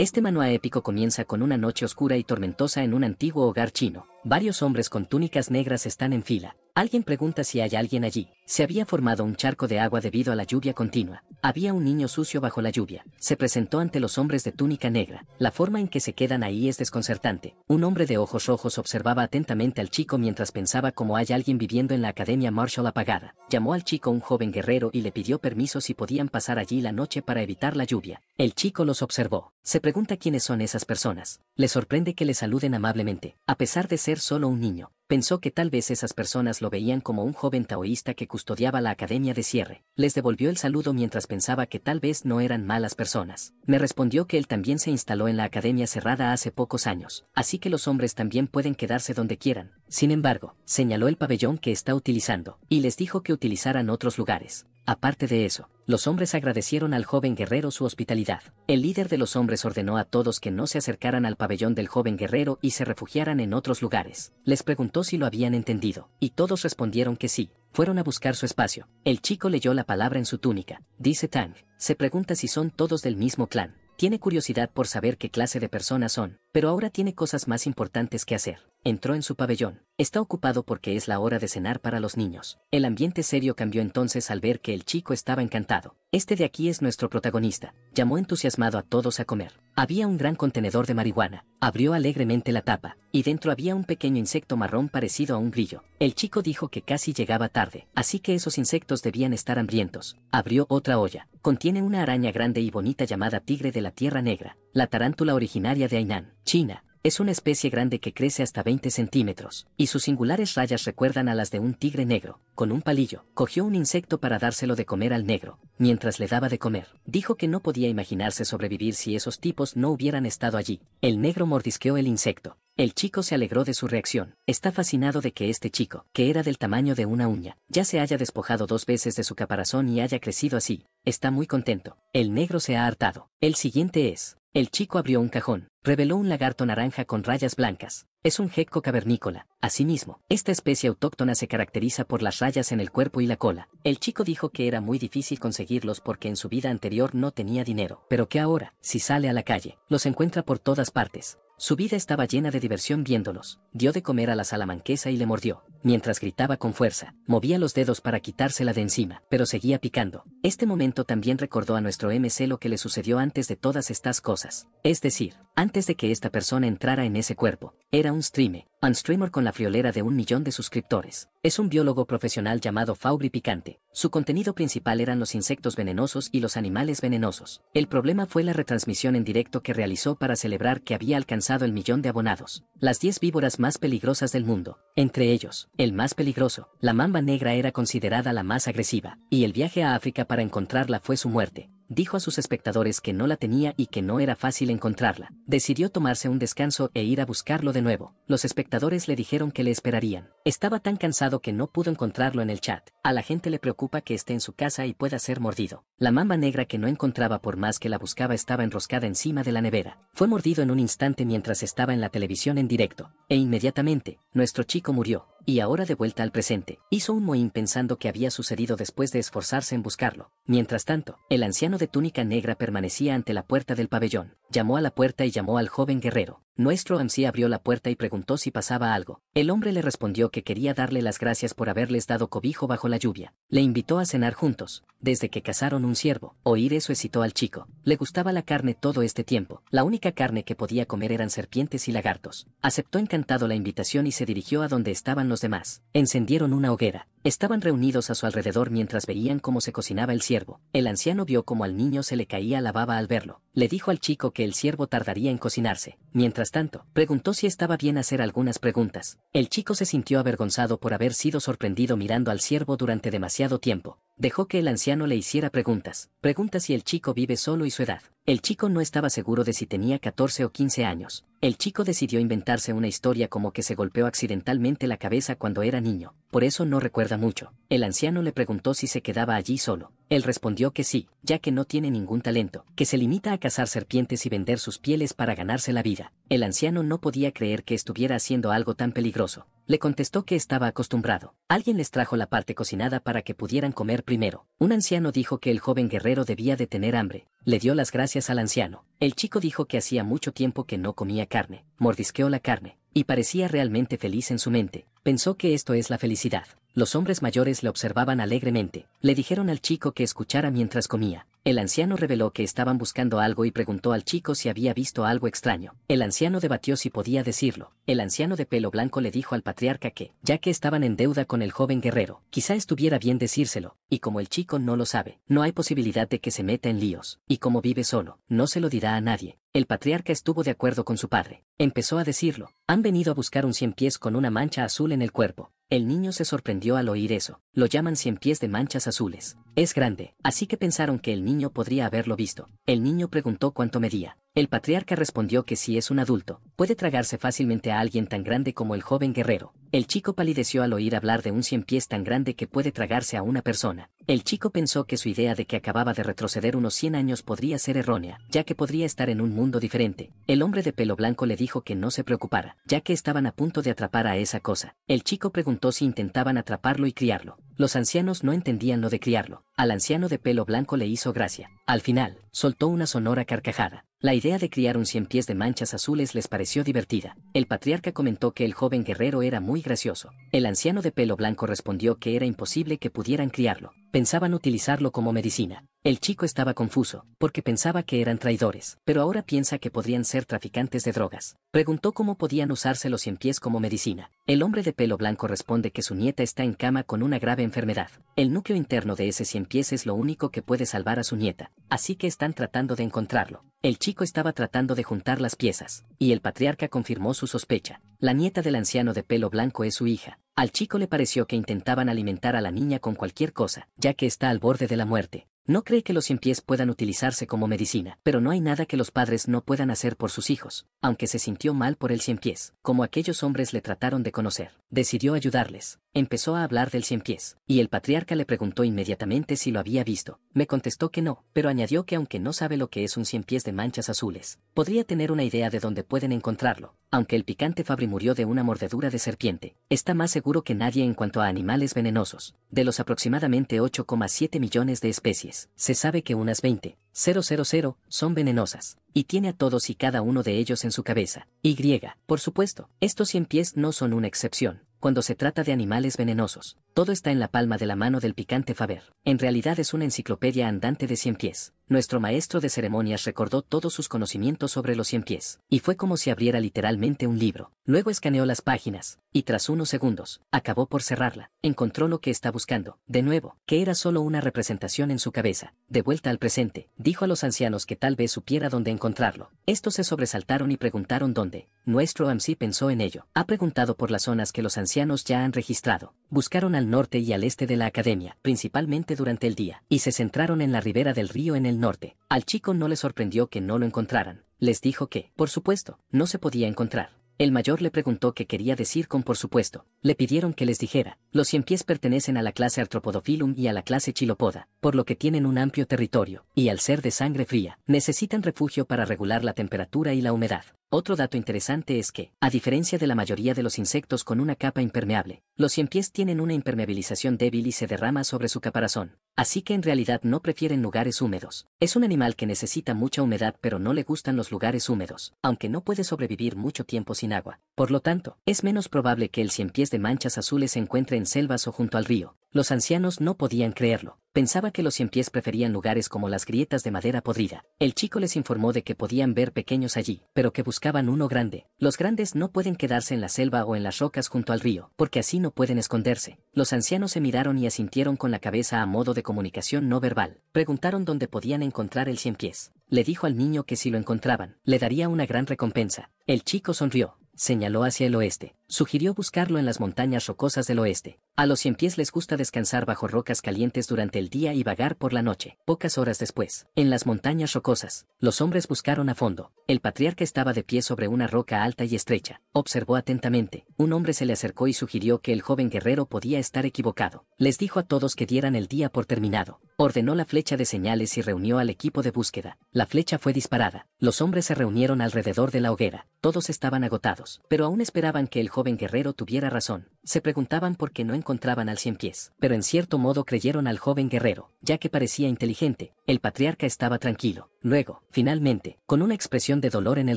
Este manual épico comienza con una noche oscura y tormentosa en un antiguo hogar chino. Varios hombres con túnicas negras están en fila. Alguien pregunta si hay alguien allí. Se había formado un charco de agua debido a la lluvia continua. Había un niño sucio bajo la lluvia. Se presentó ante los hombres de túnica negra. La forma en que se quedan ahí es desconcertante. Un hombre de ojos rojos observaba atentamente al chico mientras pensaba cómo hay alguien viviendo en la Academia Marshall apagada. Llamó al chico un joven guerrero y le pidió permiso si podían pasar allí la noche para evitar la lluvia. El chico los observó. Se pregunta quiénes son esas personas. Le sorprende que le saluden amablemente. A pesar de ser solo un niño. Pensó que tal vez esas personas lo veían como un joven taoísta que custodiaba la academia de cierre. Les devolvió el saludo mientras pensaba que tal vez no eran malas personas. Me respondió que él también se instaló en la academia cerrada hace pocos años, así que los hombres también pueden quedarse donde quieran. Sin embargo, señaló el pabellón que está utilizando, y les dijo que utilizaran otros lugares. Aparte de eso, los hombres agradecieron al joven guerrero su hospitalidad. El líder de los hombres ordenó a todos que no se acercaran al pabellón del joven guerrero y se refugiaran en otros lugares. Les preguntó si lo habían entendido, y todos respondieron que sí. Fueron a buscar su espacio. El chico leyó la palabra en su túnica. Dice Tang. Se pregunta si son todos del mismo clan. Tiene curiosidad por saber qué clase de personas son, pero ahora tiene cosas más importantes que hacer. Entró en su pabellón. Está ocupado porque es la hora de cenar para los niños. El ambiente serio cambió entonces al ver que el chico estaba encantado. Este de aquí es nuestro protagonista. Llamó entusiasmado a todos a comer. Había un gran contenedor de marihuana. Abrió alegremente la tapa, y dentro había un pequeño insecto marrón parecido a un grillo. El chico dijo que casi llegaba tarde, así que esos insectos debían estar hambrientos. Abrió otra olla. Contiene una araña grande y bonita llamada tigre de la tierra negra, la tarántula originaria de Hainan, China es una especie grande que crece hasta 20 centímetros, y sus singulares rayas recuerdan a las de un tigre negro. Con un palillo, cogió un insecto para dárselo de comer al negro, mientras le daba de comer. Dijo que no podía imaginarse sobrevivir si esos tipos no hubieran estado allí. El negro mordisqueó el insecto. El chico se alegró de su reacción. Está fascinado de que este chico, que era del tamaño de una uña, ya se haya despojado dos veces de su caparazón y haya crecido así. Está muy contento. El negro se ha hartado. El siguiente es, el chico abrió un cajón, reveló un lagarto naranja con rayas blancas. Es un gecko cavernícola. Asimismo, esta especie autóctona se caracteriza por las rayas en el cuerpo y la cola. El chico dijo que era muy difícil conseguirlos porque en su vida anterior no tenía dinero, pero que ahora, si sale a la calle, los encuentra por todas partes. Su vida estaba llena de diversión viéndolos. Dio de comer a la salamanquesa y le mordió. Mientras gritaba con fuerza, movía los dedos para quitársela de encima, pero seguía picando. Este momento también recordó a nuestro MC lo que le sucedió antes de todas estas cosas. Es decir, antes de que esta persona entrara en ese cuerpo. Era un streamer, streamer con la friolera de un millón de suscriptores. Es un biólogo profesional llamado Faubri Picante. Su contenido principal eran los insectos venenosos y los animales venenosos. El problema fue la retransmisión en directo que realizó para celebrar que había alcanzado el millón de abonados. Las 10 víboras más peligrosas del mundo. Entre ellos, el más peligroso, la mamba negra era considerada la más agresiva, y el viaje a África para encontrarla fue su muerte dijo a sus espectadores que no la tenía y que no era fácil encontrarla. Decidió tomarse un descanso e ir a buscarlo de nuevo. Los espectadores le dijeron que le esperarían. Estaba tan cansado que no pudo encontrarlo en el chat. A la gente le preocupa que esté en su casa y pueda ser mordido. La mamba negra que no encontraba por más que la buscaba estaba enroscada encima de la nevera. Fue mordido en un instante mientras estaba en la televisión en directo. E inmediatamente, nuestro chico murió y ahora de vuelta al presente. Hizo un moín pensando que había sucedido después de esforzarse en buscarlo. Mientras tanto, el anciano de túnica negra permanecía ante la puerta del pabellón. Llamó a la puerta y llamó al joven guerrero. Nuestro ansí abrió la puerta y preguntó si pasaba algo. El hombre le respondió que quería darle las gracias por haberles dado cobijo bajo la lluvia. Le invitó a cenar juntos, desde que cazaron un ciervo. Oír eso excitó al chico. Le gustaba la carne todo este tiempo. La única carne que podía comer eran serpientes y lagartos. Aceptó encantado la invitación y se dirigió a donde estaban los demás. Encendieron una hoguera. Estaban reunidos a su alrededor mientras veían cómo se cocinaba el ciervo. El anciano vio cómo al niño se le caía la baba al verlo. Le dijo al chico que que el ciervo tardaría en cocinarse. Mientras tanto, preguntó si estaba bien hacer algunas preguntas. El chico se sintió avergonzado por haber sido sorprendido mirando al ciervo durante demasiado tiempo. Dejó que el anciano le hiciera preguntas, Pregunta si el chico vive solo y su edad. El chico no estaba seguro de si tenía 14 o 15 años. El chico decidió inventarse una historia como que se golpeó accidentalmente la cabeza cuando era niño, por eso no recuerda mucho. El anciano le preguntó si se quedaba allí solo. Él respondió que sí, ya que no tiene ningún talento, que se limita a cazar serpientes y vender sus pieles para ganarse la vida. El anciano no podía creer que estuviera haciendo algo tan peligroso le contestó que estaba acostumbrado. Alguien les trajo la parte cocinada para que pudieran comer primero. Un anciano dijo que el joven guerrero debía de tener hambre. Le dio las gracias al anciano. El chico dijo que hacía mucho tiempo que no comía carne. Mordisqueó la carne. Y parecía realmente feliz en su mente. Pensó que esto es la felicidad. Los hombres mayores le observaban alegremente. Le dijeron al chico que escuchara mientras comía. El anciano reveló que estaban buscando algo y preguntó al chico si había visto algo extraño. El anciano debatió si podía decirlo. El anciano de pelo blanco le dijo al patriarca que, ya que estaban en deuda con el joven guerrero, quizá estuviera bien decírselo, y como el chico no lo sabe, no hay posibilidad de que se meta en líos, y como vive solo, no se lo dirá a nadie. El patriarca estuvo de acuerdo con su padre. Empezó a decirlo. Han venido a buscar un cien pies con una mancha azul en el cuerpo. El niño se sorprendió al oír eso. Lo llaman cien pies de manchas azules. Es grande, así que pensaron que el niño podría haberlo visto. El niño preguntó cuánto medía. El patriarca respondió que si es un adulto, puede tragarse fácilmente a alguien tan grande como el joven guerrero. El chico palideció al oír hablar de un cien pies tan grande que puede tragarse a una persona. El chico pensó que su idea de que acababa de retroceder unos 100 años podría ser errónea, ya que podría estar en un mundo diferente. El hombre de pelo blanco le dijo que no se preocupara, ya que estaban a punto de atrapar a esa cosa. El chico preguntó si intentaban atraparlo y criarlo. Los ancianos no entendían lo de criarlo. Al anciano de pelo blanco le hizo gracia. Al final, soltó una sonora carcajada. La idea de criar un cien pies de manchas azules les pareció divertida. El patriarca comentó que el joven guerrero era muy gracioso. El anciano de pelo blanco respondió que era imposible que pudieran criarlo. Pensaban utilizarlo como medicina. El chico estaba confuso, porque pensaba que eran traidores, pero ahora piensa que podrían ser traficantes de drogas. Preguntó cómo podían usarse los cien pies como medicina. El hombre de pelo blanco responde que su nieta está en cama con una grave enfermedad. El núcleo interno de ese cien pies es lo único que puede salvar a su nieta, así que están tratando de encontrarlo. El chico estaba tratando de juntar las piezas, y el patriarca confirmó su sospecha. La nieta del anciano de pelo blanco es su hija. Al chico le pareció que intentaban alimentar a la niña con cualquier cosa, ya que está al borde de la muerte. No cree que los cien pies puedan utilizarse como medicina, pero no hay nada que los padres no puedan hacer por sus hijos, aunque se sintió mal por el cien pies, como aquellos hombres le trataron de conocer. Decidió ayudarles, Empezó a hablar del cien pies, y el patriarca le preguntó inmediatamente si lo había visto. Me contestó que no, pero añadió que aunque no sabe lo que es un cien pies de manchas azules, podría tener una idea de dónde pueden encontrarlo. Aunque el picante Fabri murió de una mordedura de serpiente, está más seguro que nadie en cuanto a animales venenosos. De los aproximadamente 8,7 millones de especies, se sabe que unas 20, 000 son venenosas, y tiene a todos y cada uno de ellos en su cabeza. Y, por supuesto, estos 100 pies no son una excepción cuando se trata de animales venenosos. Todo está en la palma de la mano del picante Faber. En realidad es una enciclopedia andante de cien pies. Nuestro maestro de ceremonias recordó todos sus conocimientos sobre los cien pies, y fue como si abriera literalmente un libro. Luego escaneó las páginas, y tras unos segundos, acabó por cerrarla. Encontró lo que está buscando, de nuevo, que era solo una representación en su cabeza. De vuelta al presente, dijo a los ancianos que tal vez supiera dónde encontrarlo. Estos se sobresaltaron y preguntaron dónde. Nuestro AMSI pensó en ello. Ha preguntado por las zonas que los ancianos ya han registrado. Buscaron al norte y al este de la academia, principalmente durante el día, y se centraron en la ribera del río en el norte. Al chico no le sorprendió que no lo encontraran. Les dijo que, por supuesto, no se podía encontrar. El mayor le preguntó qué quería decir con por supuesto. Le pidieron que les dijera, los cien pies pertenecen a la clase Arthropodophilum y a la clase Chilopoda, por lo que tienen un amplio territorio, y al ser de sangre fría, necesitan refugio para regular la temperatura y la humedad. Otro dato interesante es que, a diferencia de la mayoría de los insectos con una capa impermeable, los ciempiés tienen una impermeabilización débil y se derrama sobre su caparazón, así que en realidad no prefieren lugares húmedos. Es un animal que necesita mucha humedad pero no le gustan los lugares húmedos, aunque no puede sobrevivir mucho tiempo sin agua. Por lo tanto, es menos probable que el ciempiés de manchas azules se encuentre en selvas o junto al río, los ancianos no podían creerlo. Pensaba que los pies preferían lugares como las grietas de madera podrida. El chico les informó de que podían ver pequeños allí, pero que buscaban uno grande. Los grandes no pueden quedarse en la selva o en las rocas junto al río, porque así no pueden esconderse. Los ancianos se miraron y asintieron con la cabeza a modo de comunicación no verbal. Preguntaron dónde podían encontrar el pies. Le dijo al niño que si lo encontraban, le daría una gran recompensa. El chico sonrió señaló hacia el oeste. Sugirió buscarlo en las montañas rocosas del oeste. A los cien pies les gusta descansar bajo rocas calientes durante el día y vagar por la noche. Pocas horas después, en las montañas rocosas, los hombres buscaron a fondo. El patriarca estaba de pie sobre una roca alta y estrecha. Observó atentamente. Un hombre se le acercó y sugirió que el joven guerrero podía estar equivocado. Les dijo a todos que dieran el día por terminado. Ordenó la flecha de señales y reunió al equipo de búsqueda. La flecha fue disparada. Los hombres se reunieron alrededor de la hoguera. Todos estaban agotados, pero aún esperaban que el joven guerrero tuviera razón se preguntaban por qué no encontraban al cien pies, pero en cierto modo creyeron al joven guerrero, ya que parecía inteligente, el patriarca estaba tranquilo. Luego, finalmente, con una expresión de dolor en el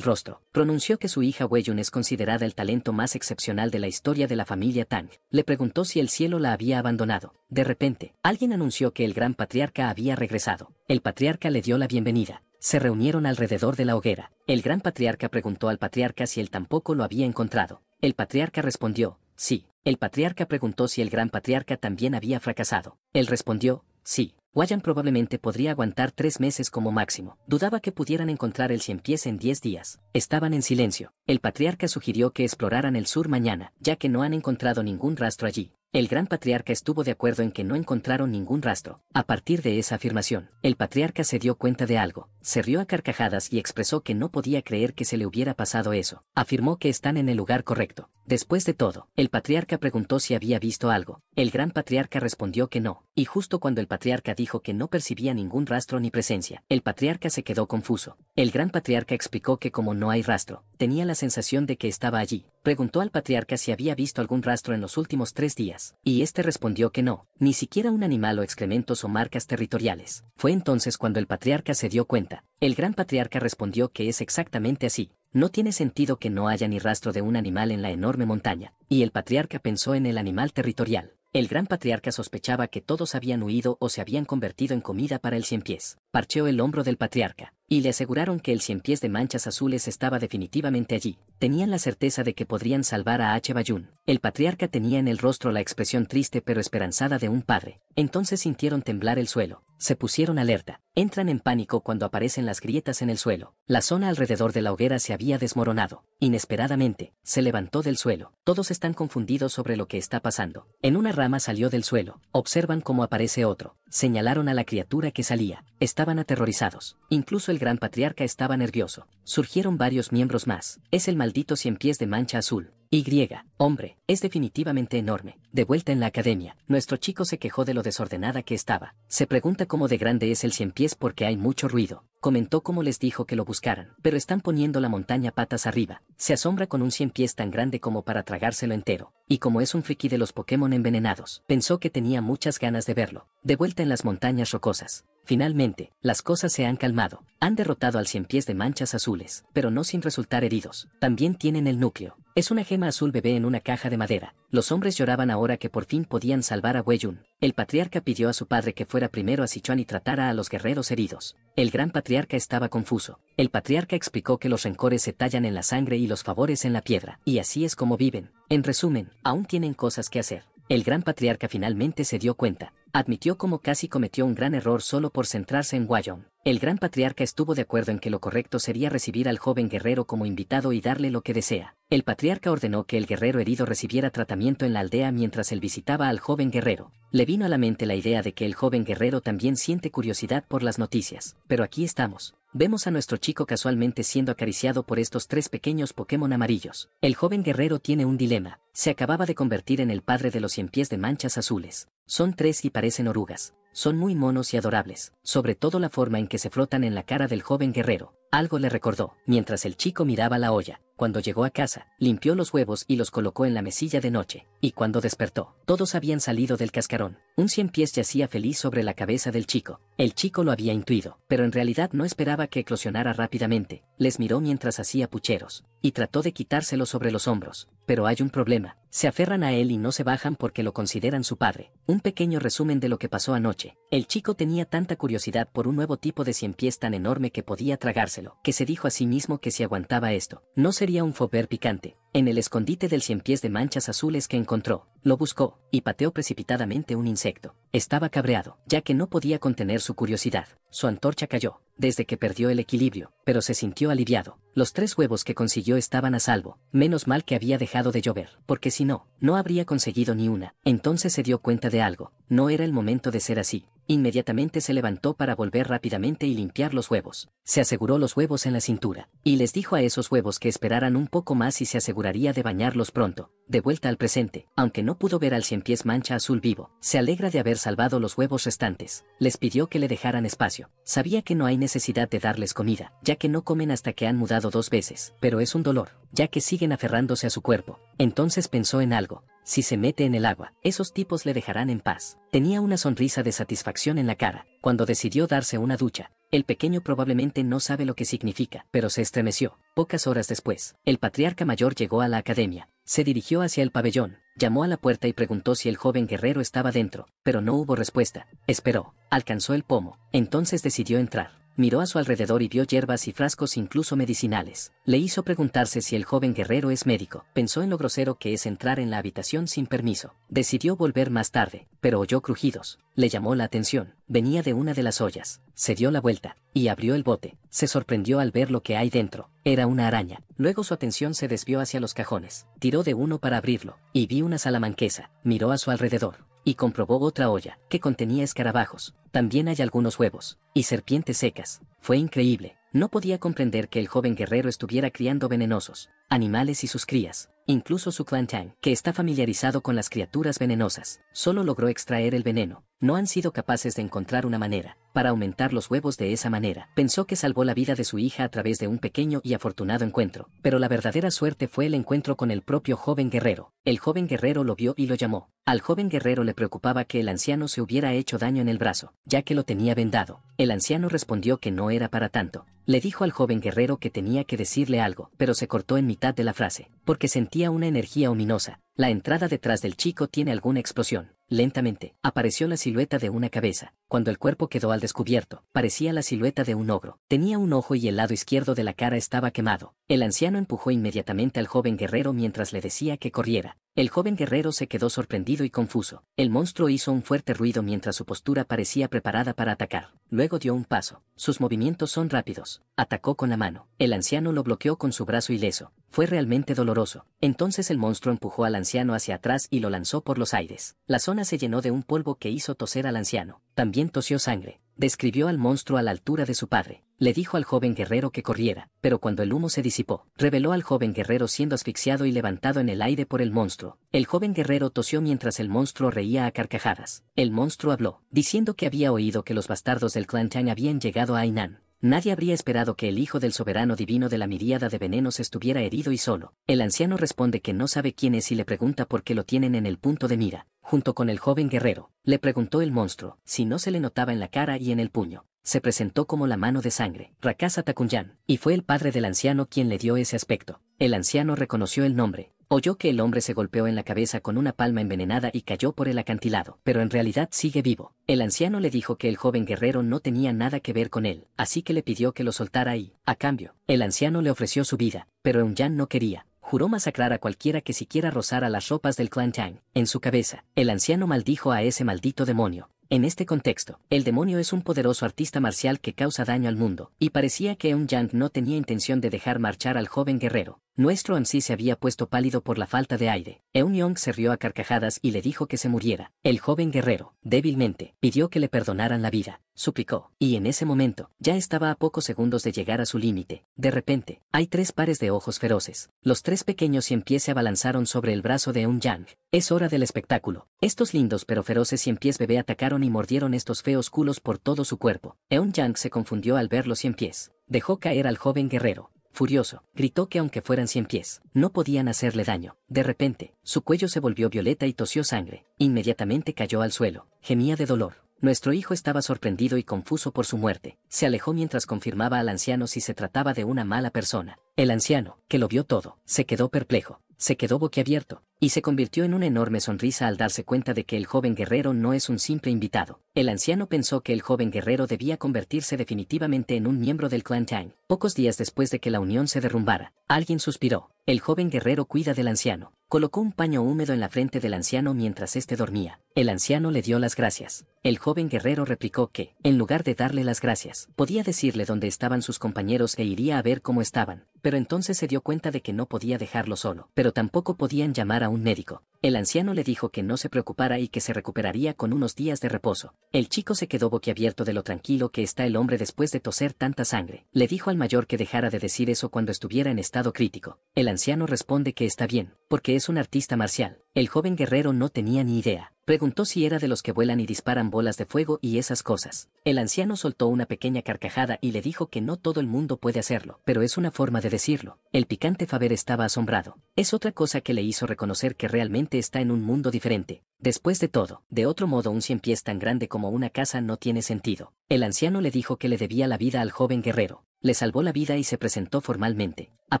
rostro, pronunció que su hija Weyun es considerada el talento más excepcional de la historia de la familia Tang. Le preguntó si el cielo la había abandonado. De repente, alguien anunció que el gran patriarca había regresado. El patriarca le dio la bienvenida, se reunieron alrededor de la hoguera. El gran patriarca preguntó al patriarca si él tampoco lo había encontrado. El patriarca respondió, sí, el patriarca preguntó si el gran patriarca también había fracasado. Él respondió, sí. Wayan probablemente podría aguantar tres meses como máximo. Dudaba que pudieran encontrar el cien pies en diez días. Estaban en silencio. El patriarca sugirió que exploraran el sur mañana, ya que no han encontrado ningún rastro allí. El gran patriarca estuvo de acuerdo en que no encontraron ningún rastro. A partir de esa afirmación, el patriarca se dio cuenta de algo, se rió a carcajadas y expresó que no podía creer que se le hubiera pasado eso. Afirmó que están en el lugar correcto. Después de todo, el patriarca preguntó si había visto algo. El gran patriarca respondió que no, y justo cuando el patriarca dijo que no percibía ningún rastro ni presencia, el patriarca se quedó confuso. El gran patriarca explicó que como no hay rastro, tenía la sensación de que estaba allí. Preguntó al patriarca si había visto algún rastro en los últimos tres días, y este respondió que no, ni siquiera un animal o excrementos o marcas territoriales. Fue entonces cuando el patriarca se dio cuenta. El gran patriarca respondió que es exactamente así. No tiene sentido que no haya ni rastro de un animal en la enorme montaña, y el patriarca pensó en el animal territorial. El gran patriarca sospechaba que todos habían huido o se habían convertido en comida para el cien pies. Parcheó el hombro del patriarca y le aseguraron que el cien pies de manchas azules estaba definitivamente allí. Tenían la certeza de que podrían salvar a H. Bayun. El patriarca tenía en el rostro la expresión triste pero esperanzada de un padre. Entonces sintieron temblar el suelo. Se pusieron alerta. Entran en pánico cuando aparecen las grietas en el suelo. La zona alrededor de la hoguera se había desmoronado. Inesperadamente, se levantó del suelo. Todos están confundidos sobre lo que está pasando. En una rama salió del suelo. Observan cómo aparece otro señalaron a la criatura que salía. Estaban aterrorizados. Incluso el gran patriarca estaba nervioso. Surgieron varios miembros más. Es el maldito cien pies de mancha azul. Y. Hombre, es definitivamente enorme. De vuelta en la academia, nuestro chico se quejó de lo desordenada que estaba. Se pregunta cómo de grande es el cien pies porque hay mucho ruido. Comentó cómo les dijo que lo buscaran, pero están poniendo la montaña patas arriba. Se asombra con un cien pies tan grande como para tragárselo entero. Y como es un friki de los Pokémon envenenados, pensó que tenía muchas ganas de verlo. De vuelta en las montañas rocosas, Finalmente, las cosas se han calmado. Han derrotado al cien pies de manchas azules, pero no sin resultar heridos. También tienen el núcleo. Es una gema azul bebé en una caja de madera. Los hombres lloraban ahora que por fin podían salvar a Weyun. El patriarca pidió a su padre que fuera primero a Sichuan y tratara a los guerreros heridos. El gran patriarca estaba confuso. El patriarca explicó que los rencores se tallan en la sangre y los favores en la piedra. Y así es como viven. En resumen, aún tienen cosas que hacer. El gran patriarca finalmente se dio cuenta admitió como casi cometió un gran error solo por centrarse en Wyoming. El gran patriarca estuvo de acuerdo en que lo correcto sería recibir al joven guerrero como invitado y darle lo que desea. El patriarca ordenó que el guerrero herido recibiera tratamiento en la aldea mientras él visitaba al joven guerrero. Le vino a la mente la idea de que el joven guerrero también siente curiosidad por las noticias. Pero aquí estamos. Vemos a nuestro chico casualmente siendo acariciado por estos tres pequeños Pokémon amarillos. El joven guerrero tiene un dilema. Se acababa de convertir en el padre de los cien pies de manchas azules. Son tres y parecen orugas. Son muy monos y adorables, sobre todo la forma en que se flotan en la cara del joven guerrero. Algo le recordó, mientras el chico miraba la olla. Cuando llegó a casa, limpió los huevos y los colocó en la mesilla de noche, y cuando despertó, todos habían salido del cascarón. Un cien pies yacía feliz sobre la cabeza del chico. El chico lo había intuido, pero en realidad no esperaba que eclosionara rápidamente. Les miró mientras hacía pucheros, y trató de quitárselo sobre los hombros. Pero hay un problema. Se aferran a él y no se bajan porque lo consideran su padre. Un pequeño resumen de lo que pasó anoche. El chico tenía tanta curiosidad por un nuevo tipo de cien pies tan enorme que podía tragárselo, que se dijo a sí mismo que si aguantaba esto, no sería un fober picante, en el escondite del cien pies de manchas azules que encontró, lo buscó, y pateó precipitadamente un insecto. Estaba cabreado, ya que no podía contener su curiosidad. Su antorcha cayó, desde que perdió el equilibrio, pero se sintió aliviado. Los tres huevos que consiguió estaban a salvo, menos mal que había dejado de llover, porque si no, no habría conseguido ni una. Entonces se dio cuenta de algo, no era el momento de ser así. Inmediatamente se levantó para volver rápidamente y limpiar los huevos. Se aseguró los huevos en la cintura, y les dijo a esos huevos que esperaran un poco más y se aseguró de bañarlos pronto. De vuelta al presente, aunque no pudo ver al cien pies mancha azul vivo, se alegra de haber salvado los huevos restantes. Les pidió que le dejaran espacio. Sabía que no hay necesidad de darles comida, ya que no comen hasta que han mudado dos veces, pero es un dolor, ya que siguen aferrándose a su cuerpo. Entonces pensó en algo, si se mete en el agua, esos tipos le dejarán en paz. Tenía una sonrisa de satisfacción en la cara, cuando decidió darse una ducha, el pequeño probablemente no sabe lo que significa, pero se estremeció. Pocas horas después, el patriarca mayor llegó a la academia, se dirigió hacia el pabellón, llamó a la puerta y preguntó si el joven guerrero estaba dentro, pero no hubo respuesta. Esperó, alcanzó el pomo, entonces decidió entrar miró a su alrededor y vio hierbas y frascos incluso medicinales. Le hizo preguntarse si el joven guerrero es médico. Pensó en lo grosero que es entrar en la habitación sin permiso. Decidió volver más tarde, pero oyó crujidos. Le llamó la atención. Venía de una de las ollas. Se dio la vuelta y abrió el bote. Se sorprendió al ver lo que hay dentro. Era una araña. Luego su atención se desvió hacia los cajones. Tiró de uno para abrirlo y vi una salamanquesa. Miró a su alrededor y comprobó otra olla, que contenía escarabajos, también hay algunos huevos, y serpientes secas. Fue increíble, no podía comprender que el joven guerrero estuviera criando venenosos, animales y sus crías, incluso su clan Tang, que está familiarizado con las criaturas venenosas, solo logró extraer el veneno, no han sido capaces de encontrar una manera para aumentar los huevos de esa manera. Pensó que salvó la vida de su hija a través de un pequeño y afortunado encuentro, pero la verdadera suerte fue el encuentro con el propio joven guerrero. El joven guerrero lo vio y lo llamó. Al joven guerrero le preocupaba que el anciano se hubiera hecho daño en el brazo, ya que lo tenía vendado. El anciano respondió que no era para tanto. Le dijo al joven guerrero que tenía que decirle algo, pero se cortó en mitad de la frase, porque sentía una energía ominosa. La entrada detrás del chico tiene alguna explosión. Lentamente, apareció la silueta de una cabeza. Cuando el cuerpo quedó al descubierto, parecía la silueta de un ogro. Tenía un ojo y el lado izquierdo de la cara estaba quemado. El anciano empujó inmediatamente al joven guerrero mientras le decía que corriera. El joven guerrero se quedó sorprendido y confuso. El monstruo hizo un fuerte ruido mientras su postura parecía preparada para atacar. Luego dio un paso. Sus movimientos son rápidos. Atacó con la mano. El anciano lo bloqueó con su brazo ileso. Fue realmente doloroso. Entonces el monstruo empujó al anciano hacia atrás y lo lanzó por los aires. La zona se llenó de un polvo que hizo toser al anciano. También tosió sangre. Describió al monstruo a la altura de su padre le dijo al joven guerrero que corriera, pero cuando el humo se disipó, reveló al joven guerrero siendo asfixiado y levantado en el aire por el monstruo. El joven guerrero tosió mientras el monstruo reía a carcajadas. El monstruo habló, diciendo que había oído que los bastardos del clan Chang habían llegado a Hainan. Nadie habría esperado que el hijo del soberano divino de la miríada de venenos estuviera herido y solo. El anciano responde que no sabe quién es y le pregunta por qué lo tienen en el punto de mira. Junto con el joven guerrero, le preguntó el monstruo si no se le notaba en la cara y en el puño se presentó como la mano de sangre, Rakasa Takunyan, y fue el padre del anciano quien le dio ese aspecto. El anciano reconoció el nombre, oyó que el hombre se golpeó en la cabeza con una palma envenenada y cayó por el acantilado, pero en realidad sigue vivo. El anciano le dijo que el joven guerrero no tenía nada que ver con él, así que le pidió que lo soltara y, a cambio, el anciano le ofreció su vida, pero Eunyan no quería, juró masacrar a cualquiera que siquiera rozara las ropas del clan Tang. En su cabeza, el anciano maldijo a ese maldito demonio, en este contexto, el demonio es un poderoso artista marcial que causa daño al mundo, y parecía que Eun Yang no tenía intención de dejar marchar al joven guerrero. Nuestro Amsi se había puesto pálido por la falta de aire. Eun se rió a carcajadas y le dijo que se muriera. El joven guerrero, débilmente, pidió que le perdonaran la vida. Suplicó. Y en ese momento, ya estaba a pocos segundos de llegar a su límite. De repente, hay tres pares de ojos feroces. Los tres pequeños y pies se abalanzaron sobre el brazo de Eun Yang. Es hora del espectáculo. Estos lindos pero feroces cien pies bebé atacaron y mordieron estos feos culos por todo su cuerpo. Eun Yang se confundió al ver los cien pies. Dejó caer al joven guerrero. Furioso, gritó que aunque fueran cien pies, no podían hacerle daño. De repente, su cuello se volvió violeta y tosió sangre. Inmediatamente cayó al suelo. Gemía de dolor. Nuestro hijo estaba sorprendido y confuso por su muerte. Se alejó mientras confirmaba al anciano si se trataba de una mala persona. El anciano, que lo vio todo, se quedó perplejo se quedó boquiabierto, y se convirtió en una enorme sonrisa al darse cuenta de que el joven guerrero no es un simple invitado. El anciano pensó que el joven guerrero debía convertirse definitivamente en un miembro del clan Tang. Pocos días después de que la unión se derrumbara, alguien suspiró. El joven guerrero cuida del anciano. Colocó un paño húmedo en la frente del anciano mientras éste dormía. El anciano le dio las gracias. El joven guerrero replicó que, en lugar de darle las gracias, podía decirle dónde estaban sus compañeros e iría a ver cómo estaban, pero entonces se dio cuenta de que no podía dejarlo solo, pero tampoco podían llamar a un médico. El anciano le dijo que no se preocupara y que se recuperaría con unos días de reposo. El chico se quedó boquiabierto de lo tranquilo que está el hombre después de toser tanta sangre. Le dijo al mayor que dejara de decir eso cuando estuviera en estado crítico. El anciano responde que está bien, porque es un artista marcial, el joven guerrero no tenía ni idea. Preguntó si era de los que vuelan y disparan bolas de fuego y esas cosas. El anciano soltó una pequeña carcajada y le dijo que no todo el mundo puede hacerlo, pero es una forma de decirlo. El picante Faber estaba asombrado. Es otra cosa que le hizo reconocer que realmente está en un mundo diferente. Después de todo, de otro modo un cien tan grande como una casa no tiene sentido. El anciano le dijo que le debía la vida al joven guerrero. Le salvó la vida y se presentó formalmente. A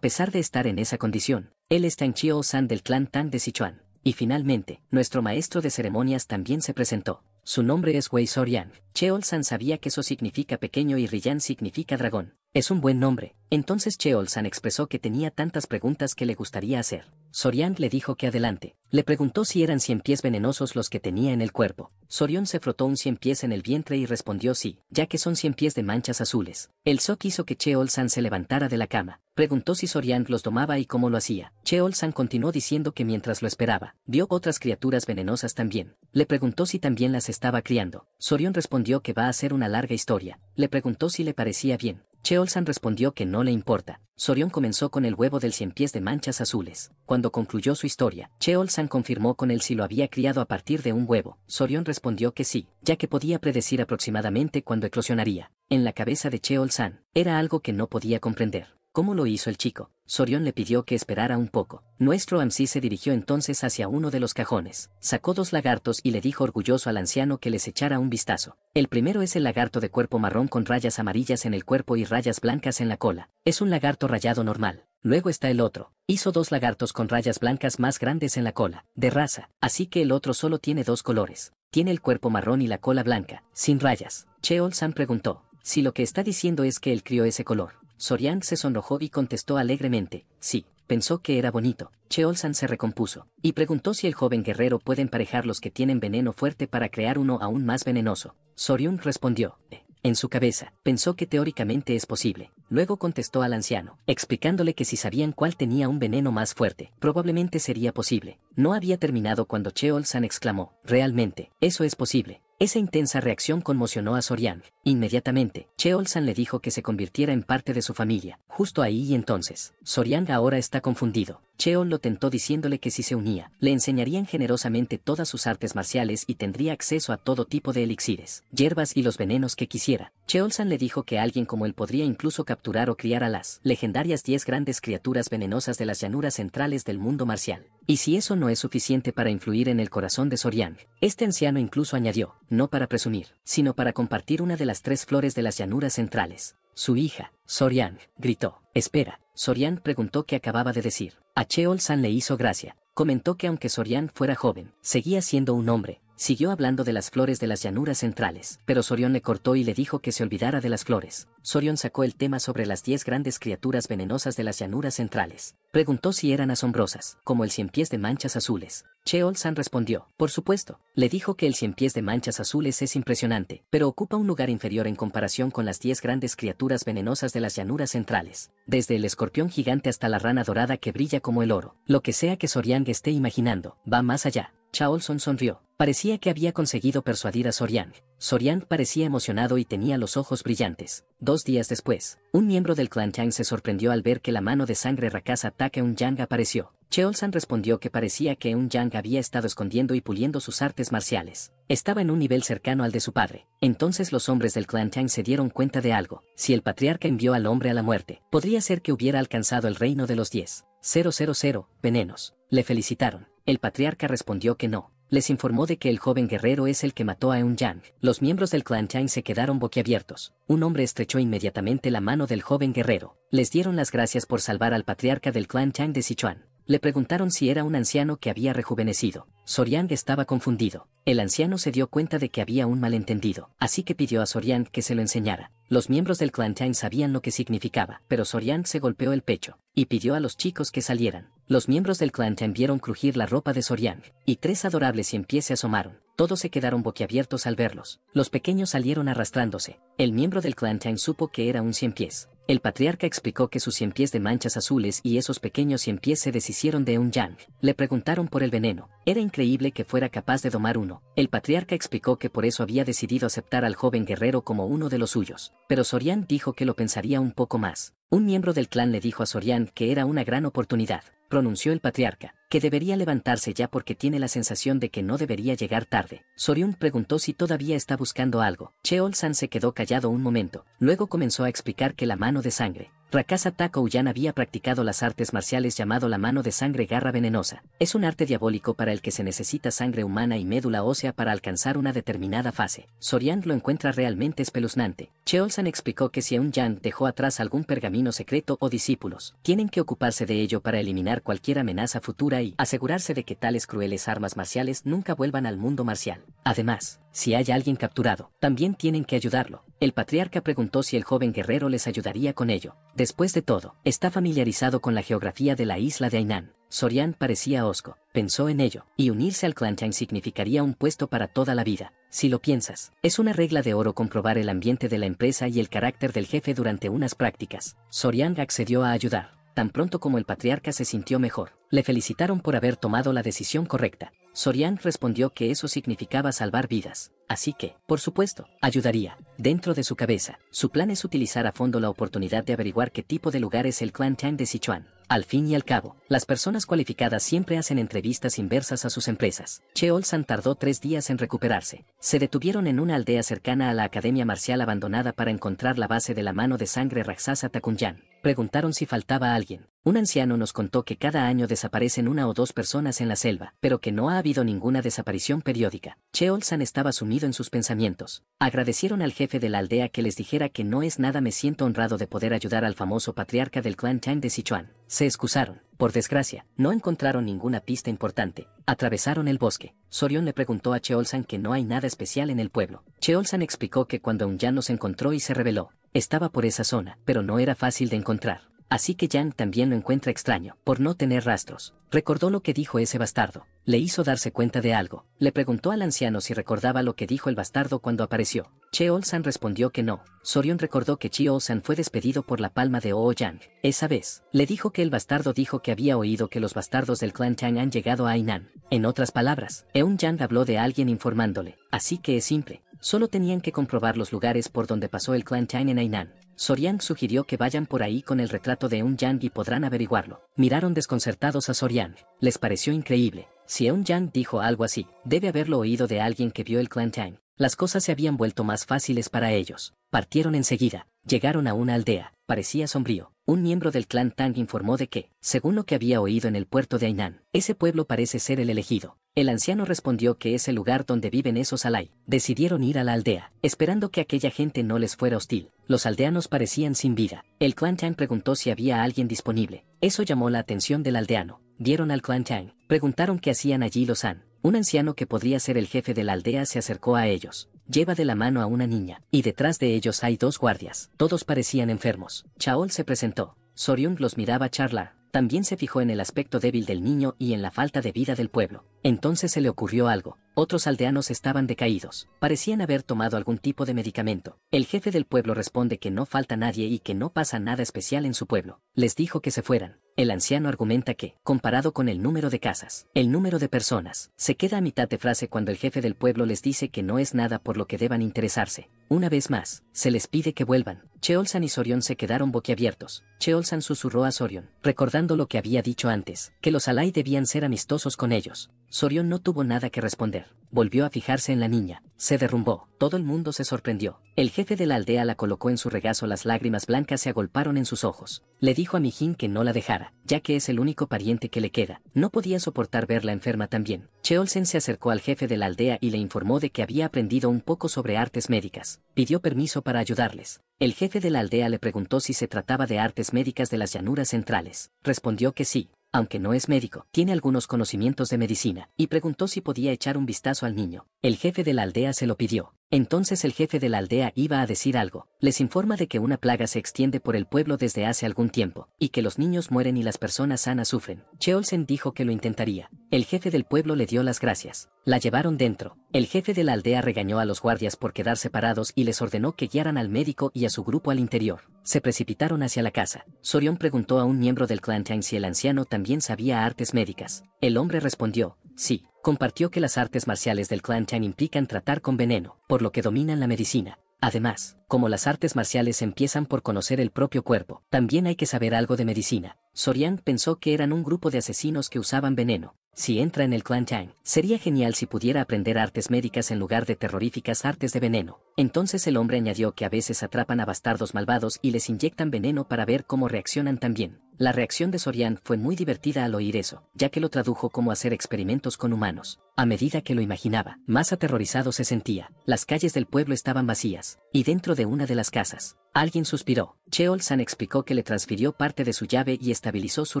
pesar de estar en esa condición, él es en Chio San del clan Tang de Sichuan. Y finalmente, nuestro maestro de ceremonias también se presentó. Su nombre es Wei Sorian. Cheolsan sabía que eso significa pequeño y Riyan significa dragón. Es un buen nombre. Entonces Cheolsan san expresó que tenía tantas preguntas que le gustaría hacer. Sorian le dijo que adelante. Le preguntó si eran cien pies venenosos los que tenía en el cuerpo. Sorion se frotó un cien pies en el vientre y respondió sí, ya que son cien pies de manchas azules. El Sok hizo que Cheolsan san se levantara de la cama. Preguntó si Sorian los domaba y cómo lo hacía. Cheolsan san continuó diciendo que mientras lo esperaba, vio otras criaturas venenosas también. Le preguntó si también las estaba criando. Sorion respondió que va a ser una larga historia. Le preguntó si le parecía bien. Cheolsan respondió que no le importa. Sorión comenzó con el huevo del cien pies de manchas azules. Cuando concluyó su historia, Cheolsan confirmó con él si lo había criado a partir de un huevo. Sorión respondió que sí, ya que podía predecir aproximadamente cuándo eclosionaría. En la cabeza de Cheolsan, era algo que no podía comprender. ¿Cómo lo hizo el chico? Sorión le pidió que esperara un poco. Nuestro Amsi se dirigió entonces hacia uno de los cajones, sacó dos lagartos y le dijo orgulloso al anciano que les echara un vistazo. El primero es el lagarto de cuerpo marrón con rayas amarillas en el cuerpo y rayas blancas en la cola. Es un lagarto rayado normal. Luego está el otro. Hizo dos lagartos con rayas blancas más grandes en la cola, de raza, así que el otro solo tiene dos colores. Tiene el cuerpo marrón y la cola blanca, sin rayas. Cheol San preguntó, si lo que está diciendo es que él crió ese color. Sorian se sonrojó y contestó alegremente, sí, pensó que era bonito. Cheolsan se recompuso, y preguntó si el joven guerrero puede emparejar los que tienen veneno fuerte para crear uno aún más venenoso. Soryung respondió, eh, En su cabeza, pensó que teóricamente es posible. Luego contestó al anciano, explicándole que si sabían cuál tenía un veneno más fuerte, probablemente sería posible. No había terminado cuando Cheol exclamó, realmente, eso es posible. Esa intensa reacción conmocionó a Sorian, Inmediatamente, Cheolsan le dijo que se convirtiera en parte de su familia. Justo ahí y entonces, Soryang ahora está confundido. Cheol lo tentó diciéndole que si se unía, le enseñarían generosamente todas sus artes marciales y tendría acceso a todo tipo de elixires, hierbas y los venenos que quisiera. Cheolsan le dijo que alguien como él podría incluso capturar o criar a las legendarias 10 grandes criaturas venenosas de las llanuras centrales del mundo marcial. Y si eso no es suficiente para influir en el corazón de Sorian, este anciano incluso añadió, no para presumir, sino para compartir una de las las tres flores de las llanuras centrales. Su hija, Sorian, gritó. Espera, Sorian preguntó qué acababa de decir. A Cheol-san le hizo gracia. Comentó que aunque Sorian fuera joven, seguía siendo un hombre, Siguió hablando de las flores de las llanuras centrales, pero Sorión le cortó y le dijo que se olvidara de las flores. Sorión sacó el tema sobre las 10 grandes criaturas venenosas de las llanuras centrales. Preguntó si eran asombrosas, como el cien pies de manchas azules. Che san respondió, por supuesto. Le dijo que el cien pies de manchas azules es impresionante, pero ocupa un lugar inferior en comparación con las 10 grandes criaturas venenosas de las llanuras centrales, desde el escorpión gigante hasta la rana dorada que brilla como el oro. Lo que sea que Soriang esté imaginando, va más allá. San sonrió. Parecía que había conseguido persuadir a Sorian. Sorian parecía emocionado y tenía los ojos brillantes. Dos días después, un miembro del clan Chang se sorprendió al ver que la mano de sangre Rakasa a un Yang apareció. Cheolsan respondió que parecía que un Yang había estado escondiendo y puliendo sus artes marciales. Estaba en un nivel cercano al de su padre. Entonces los hombres del clan Chang se dieron cuenta de algo. Si el patriarca envió al hombre a la muerte, podría ser que hubiera alcanzado el reino de los 10. 000, venenos. Le felicitaron. El patriarca respondió que no, les informó de que el joven guerrero es el que mató a Eun-Yang. Los miembros del clan Chang se quedaron boquiabiertos. Un hombre estrechó inmediatamente la mano del joven guerrero. Les dieron las gracias por salvar al patriarca del clan Chang de Sichuan. Le preguntaron si era un anciano que había rejuvenecido. Sorian estaba confundido. El anciano se dio cuenta de que había un malentendido, así que pidió a Sorian que se lo enseñara. Los miembros del clan Chang sabían lo que significaba, pero Sorian se golpeó el pecho y pidió a los chicos que salieran. Los miembros del clan Chang vieron crujir la ropa de Sorian, y tres adorables cien pies se asomaron. Todos se quedaron boquiabiertos al verlos. Los pequeños salieron arrastrándose. El miembro del clan Chang supo que era un cien pies. El patriarca explicó que sus cien pies de manchas azules y esos pequeños cien pies se deshicieron de un yang. Le preguntaron por el veneno. Era increíble que fuera capaz de domar uno. El patriarca explicó que por eso había decidido aceptar al joven guerrero como uno de los suyos. Pero Sorian dijo que lo pensaría un poco más. Un miembro del clan le dijo a Sorian que era una gran oportunidad. Pronunció el patriarca que debería levantarse ya porque tiene la sensación de que no debería llegar tarde. Soryun preguntó si todavía está buscando algo. Cheol San se quedó callado un momento, luego comenzó a explicar que la mano de sangre Rakasa Takouyan había practicado las artes marciales llamado la mano de sangre garra venenosa. Es un arte diabólico para el que se necesita sangre humana y médula ósea para alcanzar una determinada fase. Sorian lo encuentra realmente espeluznante. Cheolsan explicó que si un Yang dejó atrás algún pergamino secreto o discípulos, tienen que ocuparse de ello para eliminar cualquier amenaza futura y asegurarse de que tales crueles armas marciales nunca vuelvan al mundo marcial. Además, si hay alguien capturado, también tienen que ayudarlo. El patriarca preguntó si el joven guerrero les ayudaría con ello. Después de todo, está familiarizado con la geografía de la isla de Ainan. Sorian parecía osco, pensó en ello, y unirse al clan Chang significaría un puesto para toda la vida. Si lo piensas, es una regla de oro comprobar el ambiente de la empresa y el carácter del jefe durante unas prácticas. Sorian accedió a ayudar tan pronto como el patriarca se sintió mejor. Le felicitaron por haber tomado la decisión correcta. Sorian respondió que eso significaba salvar vidas. Así que, por supuesto, ayudaría. Dentro de su cabeza, su plan es utilizar a fondo la oportunidad de averiguar qué tipo de lugar es el clan Tang de Sichuan. Al fin y al cabo, las personas cualificadas siempre hacen entrevistas inversas a sus empresas. Che Olsan tardó tres días en recuperarse. Se detuvieron en una aldea cercana a la academia marcial abandonada para encontrar la base de la mano de sangre Raksasa Takunyan. Preguntaron si faltaba alguien. Un anciano nos contó que cada año desaparecen una o dos personas en la selva, pero que no ha habido ninguna desaparición periódica. cheolsan estaba sumido en sus pensamientos. Agradecieron al jefe de la aldea que les dijera que no es nada me siento honrado de poder ayudar al famoso patriarca del clan Chang de Sichuan. Se excusaron. Por desgracia, no encontraron ninguna pista importante. Atravesaron el bosque. Sorion le preguntó a Cheolsan que no hay nada especial en el pueblo. Cheolsan explicó que cuando ya nos encontró y se reveló, estaba por esa zona, pero no era fácil de encontrar. Así que Yang también lo encuentra extraño, por no tener rastros. Recordó lo que dijo ese bastardo. Le hizo darse cuenta de algo. Le preguntó al anciano si recordaba lo que dijo el bastardo cuando apareció. Che Olsan respondió que no. Sorion recordó que Chi san fue despedido por la palma de Oh Yang. Esa vez, le dijo que el bastardo dijo que había oído que los bastardos del clan Chang han llegado a Inan, En otras palabras, Eun Yang habló de alguien informándole. Así que es simple. Solo tenían que comprobar los lugares por donde pasó el clan Chang en Hainan. Sorian sugirió que vayan por ahí con el retrato de un Yang y podrán averiguarlo. Miraron desconcertados a Sorian. Les pareció increíble. Si un Yang dijo algo así, debe haberlo oído de alguien que vio el clan Chang. Las cosas se habían vuelto más fáciles para ellos. Partieron enseguida. Llegaron a una aldea parecía sombrío. Un miembro del clan Tang informó de que, según lo que había oído en el puerto de Hainan, ese pueblo parece ser el elegido. El anciano respondió que es el lugar donde viven esos alai. Decidieron ir a la aldea, esperando que aquella gente no les fuera hostil. Los aldeanos parecían sin vida. El clan Tang preguntó si había alguien disponible. Eso llamó la atención del aldeano. Dieron al clan Tang. Preguntaron qué hacían allí los Han. Un anciano que podría ser el jefe de la aldea se acercó a ellos lleva de la mano a una niña, y detrás de ellos hay dos guardias. Todos parecían enfermos. Chaol se presentó. Soryung los miraba charlar. También se fijó en el aspecto débil del niño y en la falta de vida del pueblo. Entonces se le ocurrió algo. Otros aldeanos estaban decaídos. Parecían haber tomado algún tipo de medicamento. El jefe del pueblo responde que no falta nadie y que no pasa nada especial en su pueblo. Les dijo que se fueran. El anciano argumenta que, comparado con el número de casas, el número de personas, se queda a mitad de frase cuando el jefe del pueblo les dice que no es nada por lo que deban interesarse. Una vez más, se les pide que vuelvan. Cheolsan y Sorion se quedaron boquiabiertos. Cheolsan susurró a Sorion, recordando lo que había dicho antes, que los Alai debían ser amistosos con ellos. Sorion no tuvo nada que responder. Volvió a fijarse en la niña. Se derrumbó. Todo el mundo se sorprendió. El jefe de la aldea la colocó en su regazo. Las lágrimas blancas se agolparon en sus ojos. Le dijo a Mijin que no la dejara, ya que es el único pariente que le queda. No podía soportar verla enferma también. Cheolsen se acercó al jefe de la aldea y le informó de que había aprendido un poco sobre artes médicas pidió permiso para ayudarles. El jefe de la aldea le preguntó si se trataba de artes médicas de las llanuras centrales. Respondió que sí, aunque no es médico, tiene algunos conocimientos de medicina, y preguntó si podía echar un vistazo al niño. El jefe de la aldea se lo pidió. Entonces el jefe de la aldea iba a decir algo, les informa de que una plaga se extiende por el pueblo desde hace algún tiempo, y que los niños mueren y las personas sanas sufren. Cheolsen dijo que lo intentaría. El jefe del pueblo le dio las gracias. La llevaron dentro. El jefe de la aldea regañó a los guardias por quedar separados y les ordenó que guiaran al médico y a su grupo al interior. Se precipitaron hacia la casa. Sorion preguntó a un miembro del clan si el anciano también sabía artes médicas. El hombre respondió, sí, compartió que las artes marciales del Clan Chan implican tratar con veneno, por lo que dominan la medicina, Además, como las artes marciales empiezan por conocer el propio cuerpo, también hay que saber algo de medicina. Sorian pensó que eran un grupo de asesinos que usaban veneno. Si entra en el clan Chang, sería genial si pudiera aprender artes médicas en lugar de terroríficas artes de veneno. Entonces el hombre añadió que a veces atrapan a bastardos malvados y les inyectan veneno para ver cómo reaccionan también. La reacción de Sorian fue muy divertida al oír eso, ya que lo tradujo como hacer experimentos con humanos. A medida que lo imaginaba, más aterrorizado se sentía. Las calles del pueblo estaban vacías, y dentro de una de las casas, alguien suspiró. Cheol San explicó que le transfirió parte de su llave y estabilizó su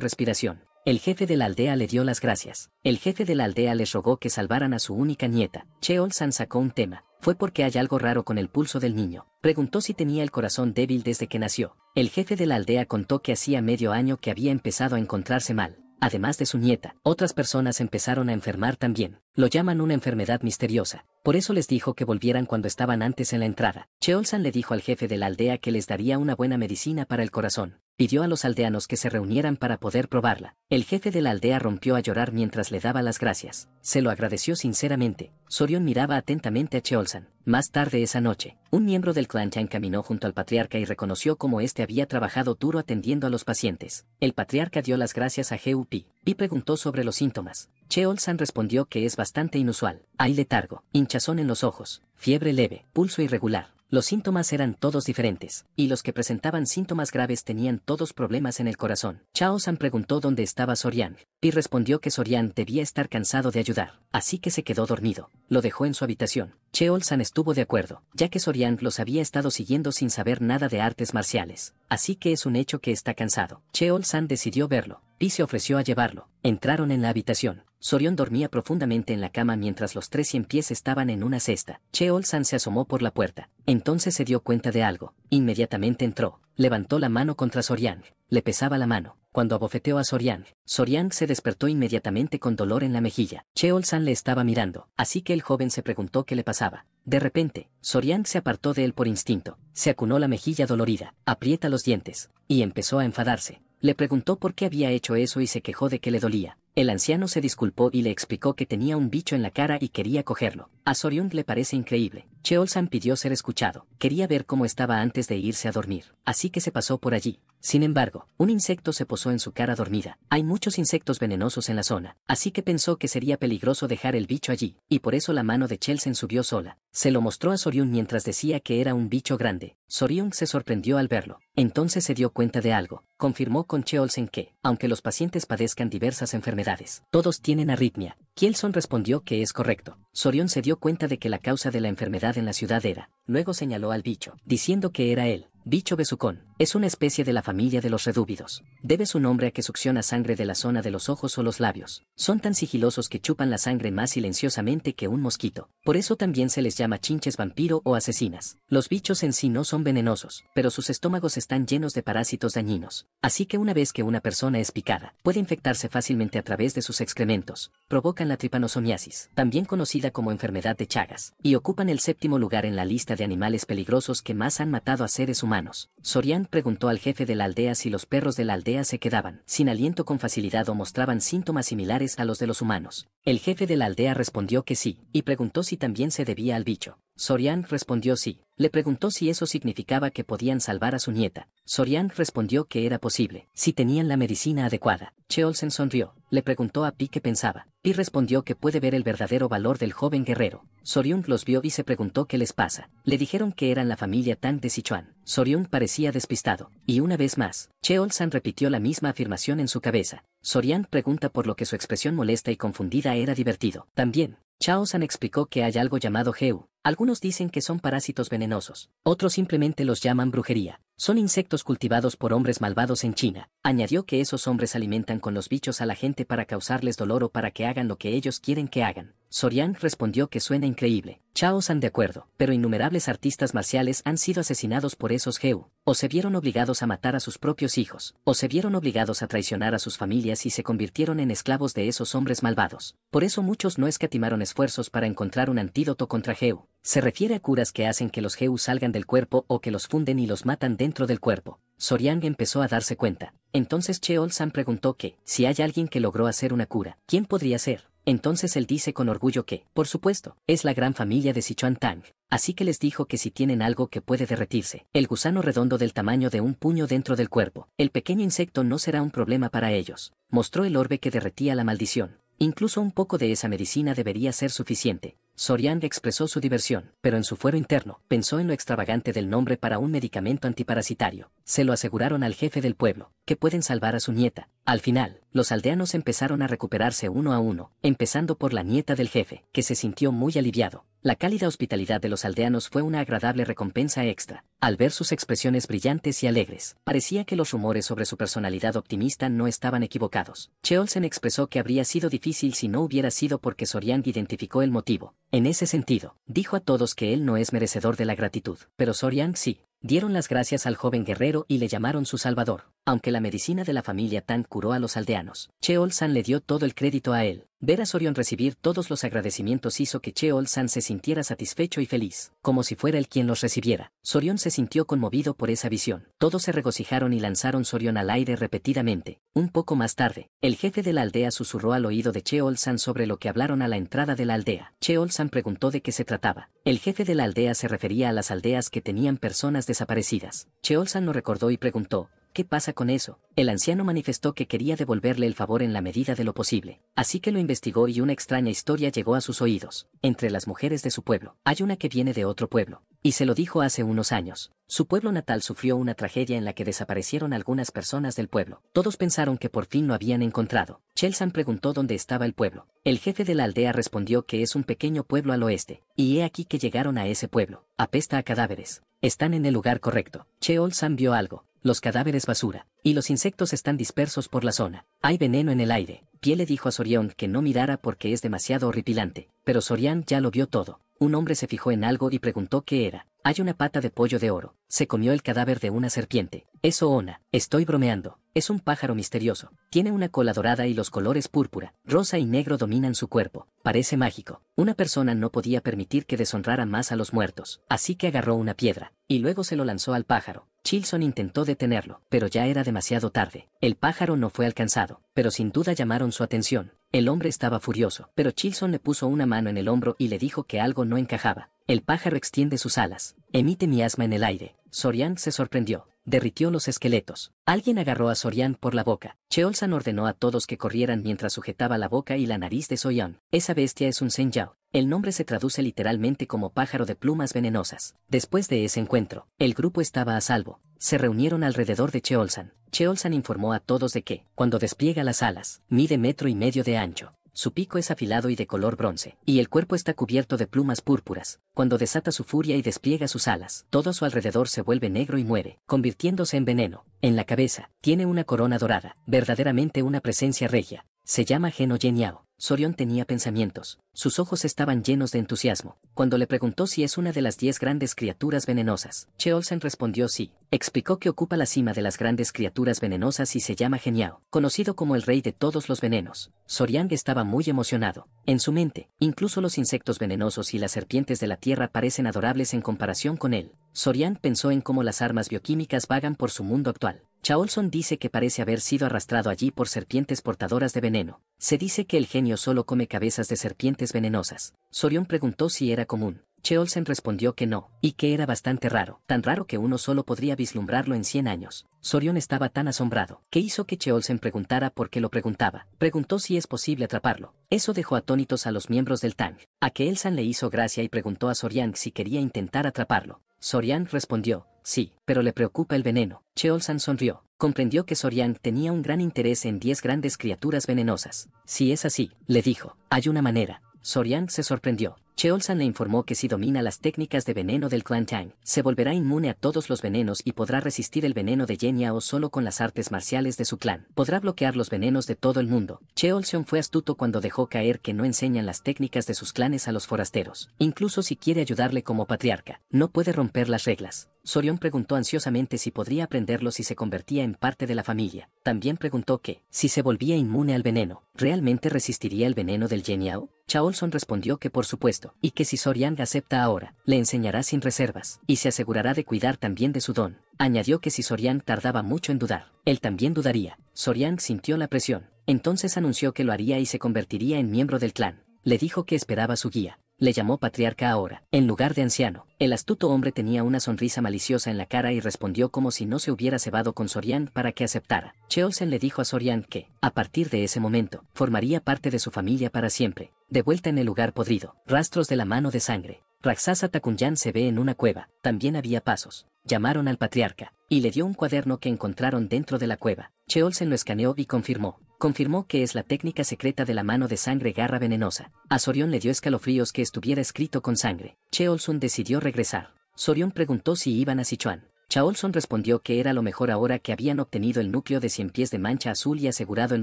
respiración. El jefe de la aldea le dio las gracias. El jefe de la aldea les rogó que salvaran a su única nieta. Cheol San sacó un tema. Fue porque hay algo raro con el pulso del niño. Preguntó si tenía el corazón débil desde que nació. El jefe de la aldea contó que hacía medio año que había empezado a encontrarse mal además de su nieta, otras personas empezaron a enfermar también. Lo llaman una enfermedad misteriosa. Por eso les dijo que volvieran cuando estaban antes en la entrada. Cheolsan le dijo al jefe de la aldea que les daría una buena medicina para el corazón pidió a los aldeanos que se reunieran para poder probarla. El jefe de la aldea rompió a llorar mientras le daba las gracias. Se lo agradeció sinceramente. Sorion miraba atentamente a Cheolsan. Más tarde esa noche, un miembro del clan Chan caminó junto al patriarca y reconoció cómo éste había trabajado duro atendiendo a los pacientes. El patriarca dio las gracias a G.U.P. y preguntó sobre los síntomas. Cheolsan respondió que es bastante inusual. Hay letargo, hinchazón en los ojos, fiebre leve, pulso irregular, los síntomas eran todos diferentes, y los que presentaban síntomas graves tenían todos problemas en el corazón. Chao San preguntó dónde estaba Sorian. Pi respondió que Sorian debía estar cansado de ayudar, así que se quedó dormido. Lo dejó en su habitación. Cheol San estuvo de acuerdo, ya que Sorian los había estado siguiendo sin saber nada de artes marciales, así que es un hecho que está cansado. Cheol San decidió verlo. Pi se ofreció a llevarlo. Entraron en la habitación. Sorión dormía profundamente en la cama mientras los tres cien pies estaban en una cesta. Cheol-san se asomó por la puerta. Entonces se dio cuenta de algo. Inmediatamente entró. Levantó la mano contra Sorian. Le pesaba la mano. Cuando abofeteó a Sorian, Sorian se despertó inmediatamente con dolor en la mejilla. Cheol-san le estaba mirando, así que el joven se preguntó qué le pasaba. De repente, Sorian se apartó de él por instinto. Se acunó la mejilla dolorida, aprieta los dientes, y empezó a enfadarse. Le preguntó por qué había hecho eso y se quejó de que le dolía. El anciano se disculpó y le explicó que tenía un bicho en la cara y quería cogerlo. A Soriund le parece increíble. Cheolsan pidió ser escuchado. Quería ver cómo estaba antes de irse a dormir. Así que se pasó por allí. Sin embargo, un insecto se posó en su cara dormida. Hay muchos insectos venenosos en la zona, así que pensó que sería peligroso dejar el bicho allí, y por eso la mano de Chelsen subió sola. Se lo mostró a Soryun mientras decía que era un bicho grande. Sorión se sorprendió al verlo. Entonces se dio cuenta de algo. Confirmó con Chelsen que, aunque los pacientes padezcan diversas enfermedades, todos tienen arritmia. Kielson respondió que es correcto. Soryun se dio cuenta de que la causa de la enfermedad en la ciudad era. Luego señaló al bicho, diciendo que era él bicho besucón, es una especie de la familia de los redúvidos. Debe su nombre a que succiona sangre de la zona de los ojos o los labios. Son tan sigilosos que chupan la sangre más silenciosamente que un mosquito. Por eso también se les llama chinches vampiro o asesinas. Los bichos en sí no son venenosos, pero sus estómagos están llenos de parásitos dañinos. Así que una vez que una persona es picada, puede infectarse fácilmente a través de sus excrementos. Provocan la tripanosomiasis, también conocida como enfermedad de Chagas, y ocupan el séptimo lugar en la lista de animales peligrosos que más han matado a seres humanos humanos. Sorian preguntó al jefe de la aldea si los perros de la aldea se quedaban sin aliento con facilidad o mostraban síntomas similares a los de los humanos. El jefe de la aldea respondió que sí, y preguntó si también se debía al bicho. Sorian respondió sí. Le preguntó si eso significaba que podían salvar a su nieta. Sorian respondió que era posible, si tenían la medicina adecuada. Che sonrió. Le preguntó a Pi qué pensaba. Pi respondió que puede ver el verdadero valor del joven guerrero. Soryung los vio y se preguntó qué les pasa. Le dijeron que eran la familia Tang de Sichuan. Soryung parecía despistado. Y una vez más, Che repitió la misma afirmación en su cabeza. Sorian pregunta por lo que su expresión molesta y confundida era divertido. También, Chao San explicó que hay algo llamado Geu. Algunos dicen que son parásitos venenosos, otros simplemente los llaman brujería. Son insectos cultivados por hombres malvados en China. Añadió que esos hombres alimentan con los bichos a la gente para causarles dolor o para que hagan lo que ellos quieren que hagan. Sorian respondió que suena increíble. Chao San de acuerdo, pero innumerables artistas marciales han sido asesinados por esos Geu, o se vieron obligados a matar a sus propios hijos, o se vieron obligados a traicionar a sus familias y se convirtieron en esclavos de esos hombres malvados. Por eso muchos no escatimaron esfuerzos para encontrar un antídoto contra Geu. Se refiere a curas que hacen que los Geu salgan del cuerpo o que los funden y los matan dentro del cuerpo. Soriang empezó a darse cuenta. Entonces Cheol San preguntó que, si hay alguien que logró hacer una cura, ¿quién podría ser? Entonces él dice con orgullo que, por supuesto, es la gran familia de Sichuan Tang, así que les dijo que si tienen algo que puede derretirse, el gusano redondo del tamaño de un puño dentro del cuerpo, el pequeño insecto no será un problema para ellos. Mostró el orbe que derretía la maldición. Incluso un poco de esa medicina debería ser suficiente. Sorian expresó su diversión, pero en su fuero interno, pensó en lo extravagante del nombre para un medicamento antiparasitario. Se lo aseguraron al jefe del pueblo, que pueden salvar a su nieta. Al final, los aldeanos empezaron a recuperarse uno a uno, empezando por la nieta del jefe, que se sintió muy aliviado. La cálida hospitalidad de los aldeanos fue una agradable recompensa extra. Al ver sus expresiones brillantes y alegres, parecía que los rumores sobre su personalidad optimista no estaban equivocados. Cheolsen expresó que habría sido difícil si no hubiera sido porque Sorian identificó el motivo. En ese sentido, dijo a todos que él no es merecedor de la gratitud, pero Sorian sí. Dieron las gracias al joven guerrero y le llamaron su salvador. Aunque la medicina de la familia Tang curó a los aldeanos, Cheol San le dio todo el crédito a él. Ver a Sorion recibir todos los agradecimientos hizo que Cheol San se sintiera satisfecho y feliz, como si fuera él quien los recibiera. Sorión se sintió conmovido por esa visión. Todos se regocijaron y lanzaron Sorión al aire repetidamente. Un poco más tarde, el jefe de la aldea susurró al oído de Cheol San sobre lo que hablaron a la entrada de la aldea. Cheol San preguntó de qué se trataba. El jefe de la aldea se refería a las aldeas que tenían personas desaparecidas. Cheol San lo recordó y preguntó, ¿Qué pasa con eso? El anciano manifestó que quería devolverle el favor en la medida de lo posible, así que lo investigó y una extraña historia llegó a sus oídos. Entre las mujeres de su pueblo, hay una que viene de otro pueblo, y se lo dijo hace unos años. Su pueblo natal sufrió una tragedia en la que desaparecieron algunas personas del pueblo. Todos pensaron que por fin lo habían encontrado. Chelsan preguntó dónde estaba el pueblo. El jefe de la aldea respondió que es un pequeño pueblo al oeste, y he aquí que llegaron a ese pueblo. Apesta a cadáveres. Están en el lugar correcto. Cheol San vio algo, los cadáveres basura, y los insectos están dispersos por la zona. Hay veneno en el aire. Pie le dijo a Sorión que no mirara porque es demasiado horripilante, pero Sorian ya lo vio todo. Un hombre se fijó en algo y preguntó qué era. Hay una pata de pollo de oro. Se comió el cadáver de una serpiente. Eso Ona. Estoy bromeando. Es un pájaro misterioso. Tiene una cola dorada y los colores púrpura, rosa y negro dominan su cuerpo. Parece mágico. Una persona no podía permitir que deshonrara más a los muertos, así que agarró una piedra, y luego se lo lanzó al pájaro. Chilson intentó detenerlo, pero ya era demasiado tarde. El pájaro no fue alcanzado, pero sin duda llamaron su atención. El hombre estaba furioso, pero Chilson le puso una mano en el hombro y le dijo que algo no encajaba. El pájaro extiende sus alas, emite miasma en el aire. Sorian se sorprendió, derritió los esqueletos. Alguien agarró a Sorian por la boca. Cheolsan ordenó a todos que corrieran mientras sujetaba la boca y la nariz de Soyan. Esa bestia es un senjao. El nombre se traduce literalmente como pájaro de plumas venenosas. Después de ese encuentro, el grupo estaba a salvo. Se reunieron alrededor de Cheolsan. Cheolsan informó a todos de que, cuando despliega las alas, mide metro y medio de ancho. Su pico es afilado y de color bronce, y el cuerpo está cubierto de plumas púrpuras. Cuando desata su furia y despliega sus alas, todo su alrededor se vuelve negro y muere, convirtiéndose en veneno. En la cabeza, tiene una corona dorada, verdaderamente una presencia regia, se llama Geno Geniao. Sorian tenía pensamientos. Sus ojos estaban llenos de entusiasmo. Cuando le preguntó si es una de las diez grandes criaturas venenosas, Che respondió sí. Explicó que ocupa la cima de las grandes criaturas venenosas y se llama Geniao, conocido como el rey de todos los venenos. Soriang estaba muy emocionado. En su mente, incluso los insectos venenosos y las serpientes de la tierra parecen adorables en comparación con él. Soriang pensó en cómo las armas bioquímicas vagan por su mundo actual. Chaolson dice que parece haber sido arrastrado allí por serpientes portadoras de veneno. Se dice que el genio solo come cabezas de serpientes venenosas. Sorión preguntó si era común. Cheolsen respondió que no, y que era bastante raro, tan raro que uno solo podría vislumbrarlo en 100 años. Sorian estaba tan asombrado, que hizo que Cheolsen preguntara por qué lo preguntaba. Preguntó si es posible atraparlo. Eso dejó atónitos a los miembros del Tang. A que Elsan le hizo gracia y preguntó a Sorian si quería intentar atraparlo. Sorian respondió, sí, pero le preocupa el veneno. Cheolsan sonrió. Comprendió que Sorian tenía un gran interés en 10 grandes criaturas venenosas. Si es así, le dijo, hay una manera. Sorian se sorprendió. Cheolsan le informó que si domina las técnicas de veneno del clan Tang, se volverá inmune a todos los venenos y podrá resistir el veneno de Yen o solo con las artes marciales de su clan. Podrá bloquear los venenos de todo el mundo. Cheolsan fue astuto cuando dejó caer que no enseñan las técnicas de sus clanes a los forasteros. Incluso si quiere ayudarle como patriarca, no puede romper las reglas. Sorión preguntó ansiosamente si podría aprenderlo si se convertía en parte de la familia. También preguntó que, si se volvía inmune al veneno, ¿realmente resistiría el veneno del Geniao? Chaolson respondió que por supuesto, y que si Sorian acepta ahora, le enseñará sin reservas, y se asegurará de cuidar también de su don. Añadió que si Sorian tardaba mucho en dudar, él también dudaría. Sorian sintió la presión, entonces anunció que lo haría y se convertiría en miembro del clan. Le dijo que esperaba su guía, le llamó patriarca ahora, en lugar de anciano. El astuto hombre tenía una sonrisa maliciosa en la cara y respondió como si no se hubiera cebado con Sorian para que aceptara. Cheolsen le dijo a Sorian que, a partir de ese momento, formaría parte de su familia para siempre. De vuelta en el lugar podrido, rastros de la mano de sangre. Raxasa Takunyan se ve en una cueva, también había pasos. Llamaron al patriarca, y le dio un cuaderno que encontraron dentro de la cueva. Cheolsen lo escaneó y confirmó, confirmó que es la técnica secreta de la mano de sangre garra venenosa. A Sorión le dio escalofríos que estuviera escrito con sangre. Cheolson decidió regresar. Sorión preguntó si iban a Sichuan. Chaolson respondió que era lo mejor ahora que habían obtenido el núcleo de cien pies de mancha azul y asegurado el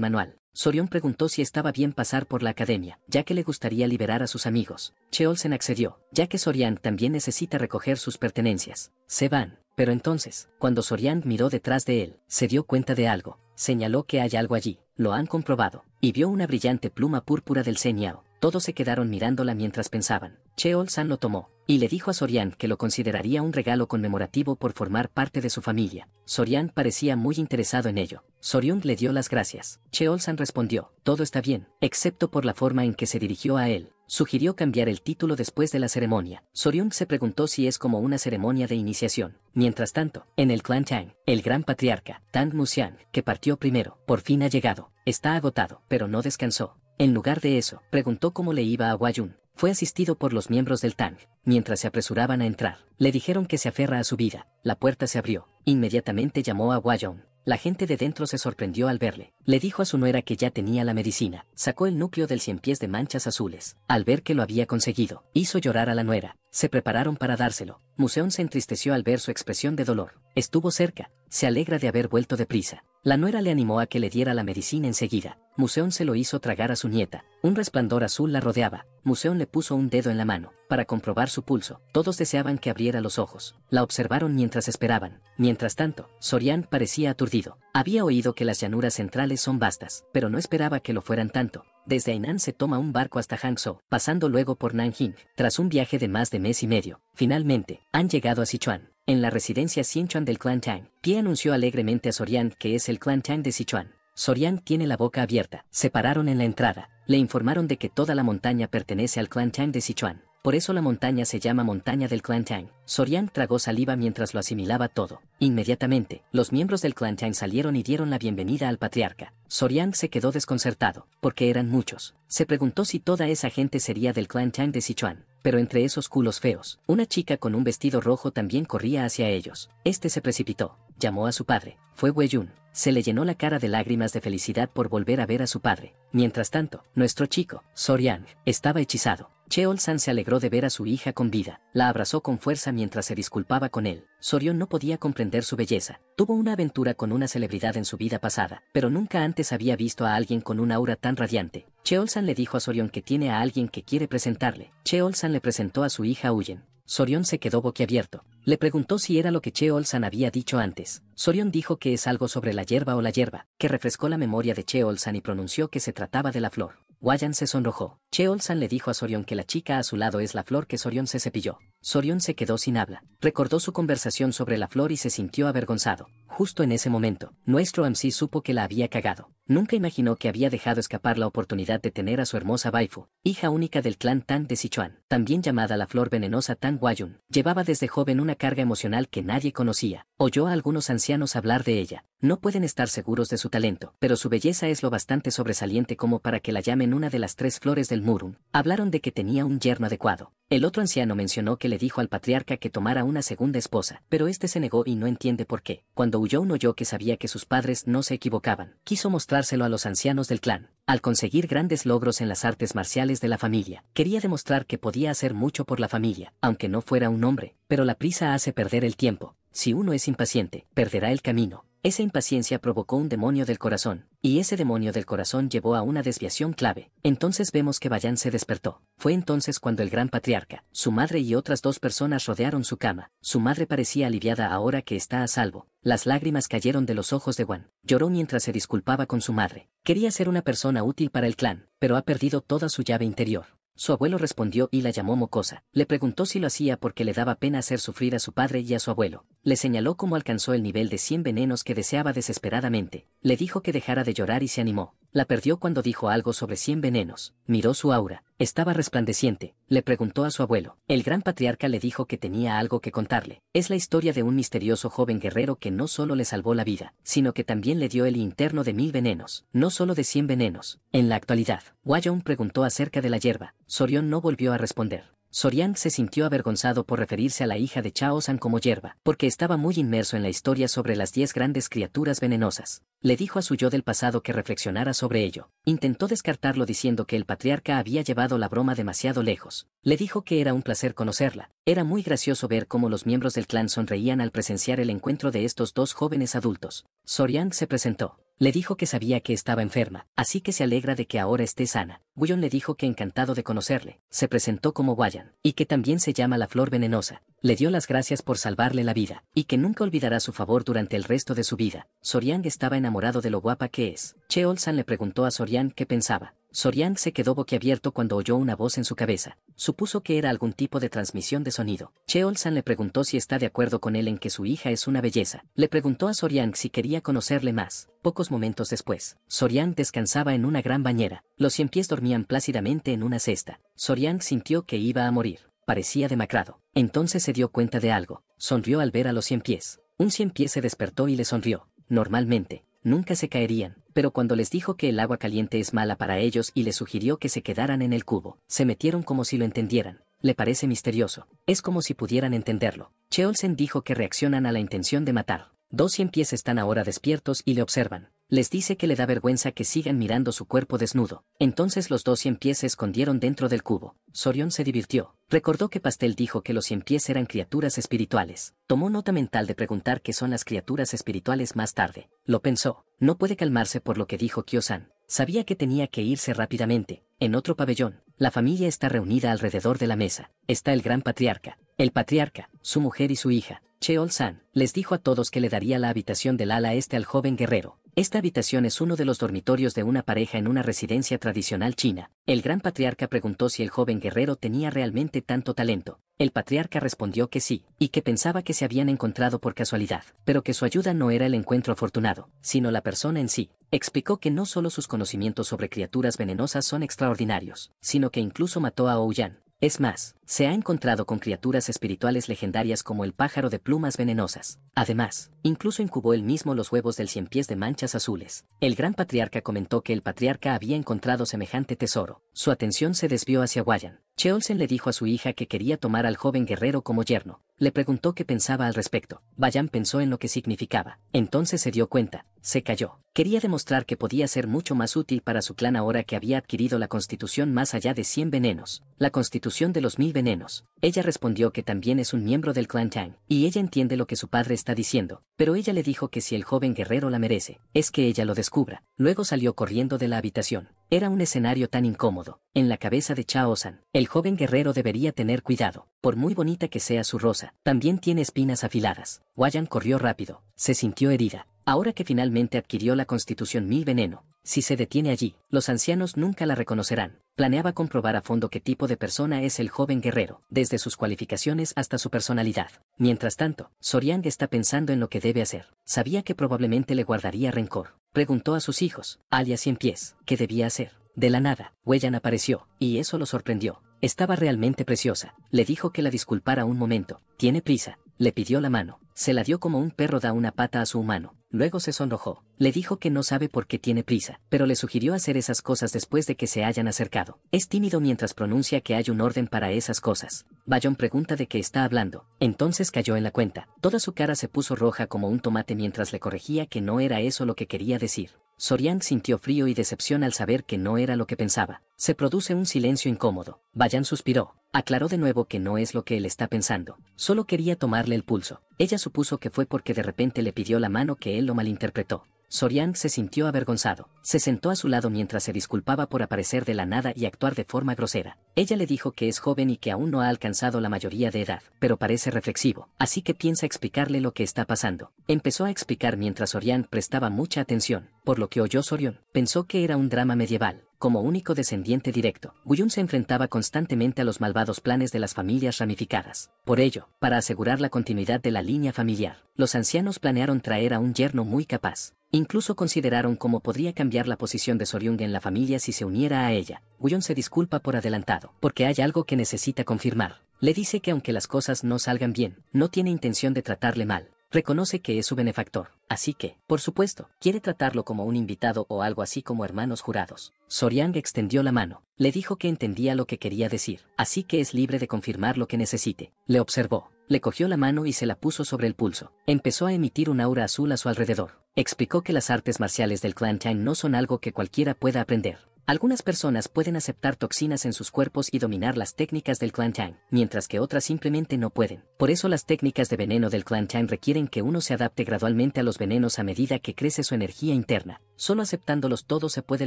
manual. Sorión preguntó si estaba bien pasar por la academia, ya que le gustaría liberar a sus amigos. Che accedió, ya que Sorian también necesita recoger sus pertenencias. Se van. Pero entonces, cuando Sorian miró detrás de él, se dio cuenta de algo. Señaló que hay algo allí lo han comprobado, y vio una brillante pluma púrpura del Señao. Todos se quedaron mirándola mientras pensaban. Cheol San lo tomó, y le dijo a Sorian que lo consideraría un regalo conmemorativo por formar parte de su familia. Sorian parecía muy interesado en ello. Soryung le dio las gracias. Cheol San respondió, todo está bien, excepto por la forma en que se dirigió a él sugirió cambiar el título después de la ceremonia. Soryung se preguntó si es como una ceremonia de iniciación. Mientras tanto, en el clan Tang, el gran patriarca, Tang Musian, que partió primero, por fin ha llegado. Está agotado, pero no descansó. En lugar de eso, preguntó cómo le iba a Guayun. Fue asistido por los miembros del Tang. Mientras se apresuraban a entrar, le dijeron que se aferra a su vida. La puerta se abrió. Inmediatamente llamó a Guayun. La gente de dentro se sorprendió al verle. Le dijo a su nuera que ya tenía la medicina. Sacó el núcleo del cien pies de manchas azules. Al ver que lo había conseguido, hizo llorar a la nuera. Se prepararon para dárselo. Museón se entristeció al ver su expresión de dolor. Estuvo cerca, se alegra de haber vuelto deprisa. La nuera le animó a que le diera la medicina enseguida. Museón se lo hizo tragar a su nieta. Un resplandor azul la rodeaba. Museón le puso un dedo en la mano, para comprobar su pulso. Todos deseaban que abriera los ojos. La observaron mientras esperaban. Mientras tanto, Sorian parecía aturdido. Había oído que las llanuras centrales son vastas, pero no esperaba que lo fueran tanto. Desde Hainan se toma un barco hasta Hangzhou, pasando luego por Nanjing, tras un viaje de más de mes y medio. Finalmente, han llegado a Sichuan. En la residencia Sichuan del clan Tang, Pie anunció alegremente a Sorian que es el clan Tang de Sichuan. Sorian tiene la boca abierta. Se pararon en la entrada. Le informaron de que toda la montaña pertenece al clan Tang de Sichuan. Por eso la montaña se llama montaña del clan Tang. Soryang tragó saliva mientras lo asimilaba todo. Inmediatamente, los miembros del clan Chang salieron y dieron la bienvenida al patriarca. Sorian se quedó desconcertado, porque eran muchos. Se preguntó si toda esa gente sería del clan Chang de Sichuan pero entre esos culos feos, una chica con un vestido rojo también corría hacia ellos. Este se precipitó, llamó a su padre, fue Weyun. Se le llenó la cara de lágrimas de felicidad por volver a ver a su padre. Mientras tanto, nuestro chico, Soryang, estaba hechizado. Cheol-san se alegró de ver a su hija con vida, la abrazó con fuerza mientras se disculpaba con él. Sorión no podía comprender su belleza. Tuvo una aventura con una celebridad en su vida pasada, pero nunca antes había visto a alguien con una aura tan radiante. Cheolsan le dijo a Sorión que tiene a alguien que quiere presentarle. Cheolsan le presentó a su hija Huyen. Sorión se quedó boquiabierto. Le preguntó si era lo que Che Olsan había dicho antes. Sorión dijo que es algo sobre la hierba o la hierba, que refrescó la memoria de Cheolsan y pronunció que se trataba de la flor. Wayan se sonrojó. Cheol-san le dijo a Sorion que la chica a su lado es la flor que Sorion se cepilló. Sorion se quedó sin habla. Recordó su conversación sobre la flor y se sintió avergonzado. Justo en ese momento, nuestro amsi supo que la había cagado. Nunca imaginó que había dejado escapar la oportunidad de tener a su hermosa Baifu, hija única del clan Tan de Sichuan, también llamada la flor venenosa Tan Guayun. Llevaba desde joven una carga emocional que nadie conocía. Oyó a algunos ancianos hablar de ella. No pueden estar seguros de su talento, pero su belleza es lo bastante sobresaliente como para que la llamen una de las tres flores del Murum, hablaron de que tenía un yerno adecuado. El otro anciano mencionó que le dijo al patriarca que tomara una segunda esposa, pero este se negó y no entiende por qué. Cuando huyó un oyó que sabía que sus padres no se equivocaban, quiso mostrárselo a los ancianos del clan. Al conseguir grandes logros en las artes marciales de la familia, quería demostrar que podía hacer mucho por la familia, aunque no fuera un hombre, pero la prisa hace perder el tiempo. Si uno es impaciente, perderá el camino, esa impaciencia provocó un demonio del corazón, y ese demonio del corazón llevó a una desviación clave. Entonces vemos que Bayan se despertó. Fue entonces cuando el gran patriarca, su madre y otras dos personas rodearon su cama. Su madre parecía aliviada ahora que está a salvo. Las lágrimas cayeron de los ojos de Wan. Lloró mientras se disculpaba con su madre. Quería ser una persona útil para el clan, pero ha perdido toda su llave interior. Su abuelo respondió y la llamó mocosa. Le preguntó si lo hacía porque le daba pena hacer sufrir a su padre y a su abuelo. Le señaló cómo alcanzó el nivel de 100 venenos que deseaba desesperadamente. Le dijo que dejara de llorar y se animó. La perdió cuando dijo algo sobre cien venenos. Miró su aura. Estaba resplandeciente. Le preguntó a su abuelo. El gran patriarca le dijo que tenía algo que contarle. Es la historia de un misterioso joven guerrero que no solo le salvó la vida, sino que también le dio el interno de mil venenos, no solo de cien venenos. En la actualidad, Wyong preguntó acerca de la hierba. Sorion no volvió a responder. Sorian se sintió avergonzado por referirse a la hija de Chao San como hierba, porque estaba muy inmerso en la historia sobre las diez grandes criaturas venenosas. Le dijo a su yo del pasado que reflexionara sobre ello. Intentó descartarlo diciendo que el patriarca había llevado la broma demasiado lejos. Le dijo que era un placer conocerla. Era muy gracioso ver cómo los miembros del clan sonreían al presenciar el encuentro de estos dos jóvenes adultos. Sorian se presentó. Le dijo que sabía que estaba enferma, así que se alegra de que ahora esté sana. Guyon le dijo que encantado de conocerle, se presentó como Guayan y que también se llama la flor venenosa. Le dio las gracias por salvarle la vida, y que nunca olvidará su favor durante el resto de su vida. Sorian estaba enamorado de lo guapa que es. Che Olsan le preguntó a Sorian qué pensaba. Sorian se quedó boquiabierto cuando oyó una voz en su cabeza. Supuso que era algún tipo de transmisión de sonido. Cheol-san le preguntó si está de acuerdo con él en que su hija es una belleza. Le preguntó a Sorian si quería conocerle más. Pocos momentos después, Sorian descansaba en una gran bañera. Los cien pies dormían plácidamente en una cesta. Sorian sintió que iba a morir. Parecía demacrado. Entonces se dio cuenta de algo. Sonrió al ver a los cien pies. Un cien pies se despertó y le sonrió. Normalmente, nunca se caerían pero cuando les dijo que el agua caliente es mala para ellos y les sugirió que se quedaran en el cubo, se metieron como si lo entendieran. Le parece misterioso. Es como si pudieran entenderlo. Cheolsen dijo que reaccionan a la intención de matar. Dos cien pies están ahora despiertos y le observan les dice que le da vergüenza que sigan mirando su cuerpo desnudo. Entonces los dos cien pies se escondieron dentro del cubo. Sorión se divirtió. Recordó que Pastel dijo que los cien pies eran criaturas espirituales. Tomó nota mental de preguntar qué son las criaturas espirituales más tarde. Lo pensó. No puede calmarse por lo que dijo Kyo-san. Sabía que tenía que irse rápidamente. En otro pabellón, la familia está reunida alrededor de la mesa. Está el gran patriarca, el patriarca, su mujer y su hija. Cheol-san les dijo a todos que le daría la habitación del ala este al joven guerrero. Esta habitación es uno de los dormitorios de una pareja en una residencia tradicional china. El gran patriarca preguntó si el joven guerrero tenía realmente tanto talento. El patriarca respondió que sí, y que pensaba que se habían encontrado por casualidad, pero que su ayuda no era el encuentro afortunado, sino la persona en sí. Explicó que no solo sus conocimientos sobre criaturas venenosas son extraordinarios, sino que incluso mató a Ouyan, es más, se ha encontrado con criaturas espirituales legendarias como el pájaro de plumas venenosas. Además, incluso incubó él mismo los huevos del cien pies de manchas azules. El gran patriarca comentó que el patriarca había encontrado semejante tesoro. Su atención se desvió hacia Wayan. Cheolsen le dijo a su hija que quería tomar al joven guerrero como yerno. Le preguntó qué pensaba al respecto. Bayan pensó en lo que significaba. Entonces se dio cuenta. Se cayó. Quería demostrar que podía ser mucho más útil para su clan ahora que había adquirido la constitución más allá de 100 venenos. La constitución de los mil venenos. Ella respondió que también es un miembro del clan Tang. Y ella entiende lo que su padre está diciendo. Pero ella le dijo que si el joven guerrero la merece, es que ella lo descubra. Luego salió corriendo de la habitación. Era un escenario tan incómodo. En la cabeza de Chao San, el joven guerrero debería tener cuidado. Por muy bonita que sea su rosa, también tiene espinas afiladas. Wayan corrió rápido. Se sintió herida. Ahora que finalmente adquirió la Constitución Mil Veneno, si se detiene allí, los ancianos nunca la reconocerán. Planeaba comprobar a fondo qué tipo de persona es el joven guerrero, desde sus cualificaciones hasta su personalidad. Mientras tanto, Soriang está pensando en lo que debe hacer. Sabía que probablemente le guardaría rencor. Preguntó a sus hijos, alias Cien Pies, qué debía hacer. De la nada, Huellan apareció, y eso lo sorprendió. Estaba realmente preciosa. Le dijo que la disculpara un momento. Tiene prisa, le pidió la mano, se la dio como un perro da una pata a su humano, luego se sonrojó, le dijo que no sabe por qué tiene prisa, pero le sugirió hacer esas cosas después de que se hayan acercado. Es tímido mientras pronuncia que hay un orden para esas cosas. Bayon pregunta de qué está hablando, entonces cayó en la cuenta. Toda su cara se puso roja como un tomate mientras le corregía que no era eso lo que quería decir. Sorian sintió frío y decepción al saber que no era lo que pensaba. Se produce un silencio incómodo. Bayan suspiró. Aclaró de nuevo que no es lo que él está pensando. Solo quería tomarle el pulso. Ella supuso que fue porque de repente le pidió la mano que él lo malinterpretó. Sorian se sintió avergonzado. Se sentó a su lado mientras se disculpaba por aparecer de la nada y actuar de forma grosera. Ella le dijo que es joven y que aún no ha alcanzado la mayoría de edad, pero parece reflexivo, así que piensa explicarle lo que está pasando. Empezó a explicar mientras Sorian prestaba mucha atención por lo que oyó Sorion, pensó que era un drama medieval. Como único descendiente directo, Guyun se enfrentaba constantemente a los malvados planes de las familias ramificadas. Por ello, para asegurar la continuidad de la línea familiar, los ancianos planearon traer a un yerno muy capaz. Incluso consideraron cómo podría cambiar la posición de Soryung en la familia si se uniera a ella. Guyun se disculpa por adelantado, porque hay algo que necesita confirmar. Le dice que aunque las cosas no salgan bien, no tiene intención de tratarle mal, Reconoce que es su benefactor, así que, por supuesto, quiere tratarlo como un invitado o algo así como hermanos jurados. Soriang extendió la mano, le dijo que entendía lo que quería decir, así que es libre de confirmar lo que necesite. Le observó, le cogió la mano y se la puso sobre el pulso. Empezó a emitir un aura azul a su alrededor. Explicó que las artes marciales del Clan Chang no son algo que cualquiera pueda aprender. Algunas personas pueden aceptar toxinas en sus cuerpos y dominar las técnicas del clan Chang, mientras que otras simplemente no pueden. Por eso las técnicas de veneno del clan Chang requieren que uno se adapte gradualmente a los venenos a medida que crece su energía interna. Solo aceptándolos todos se puede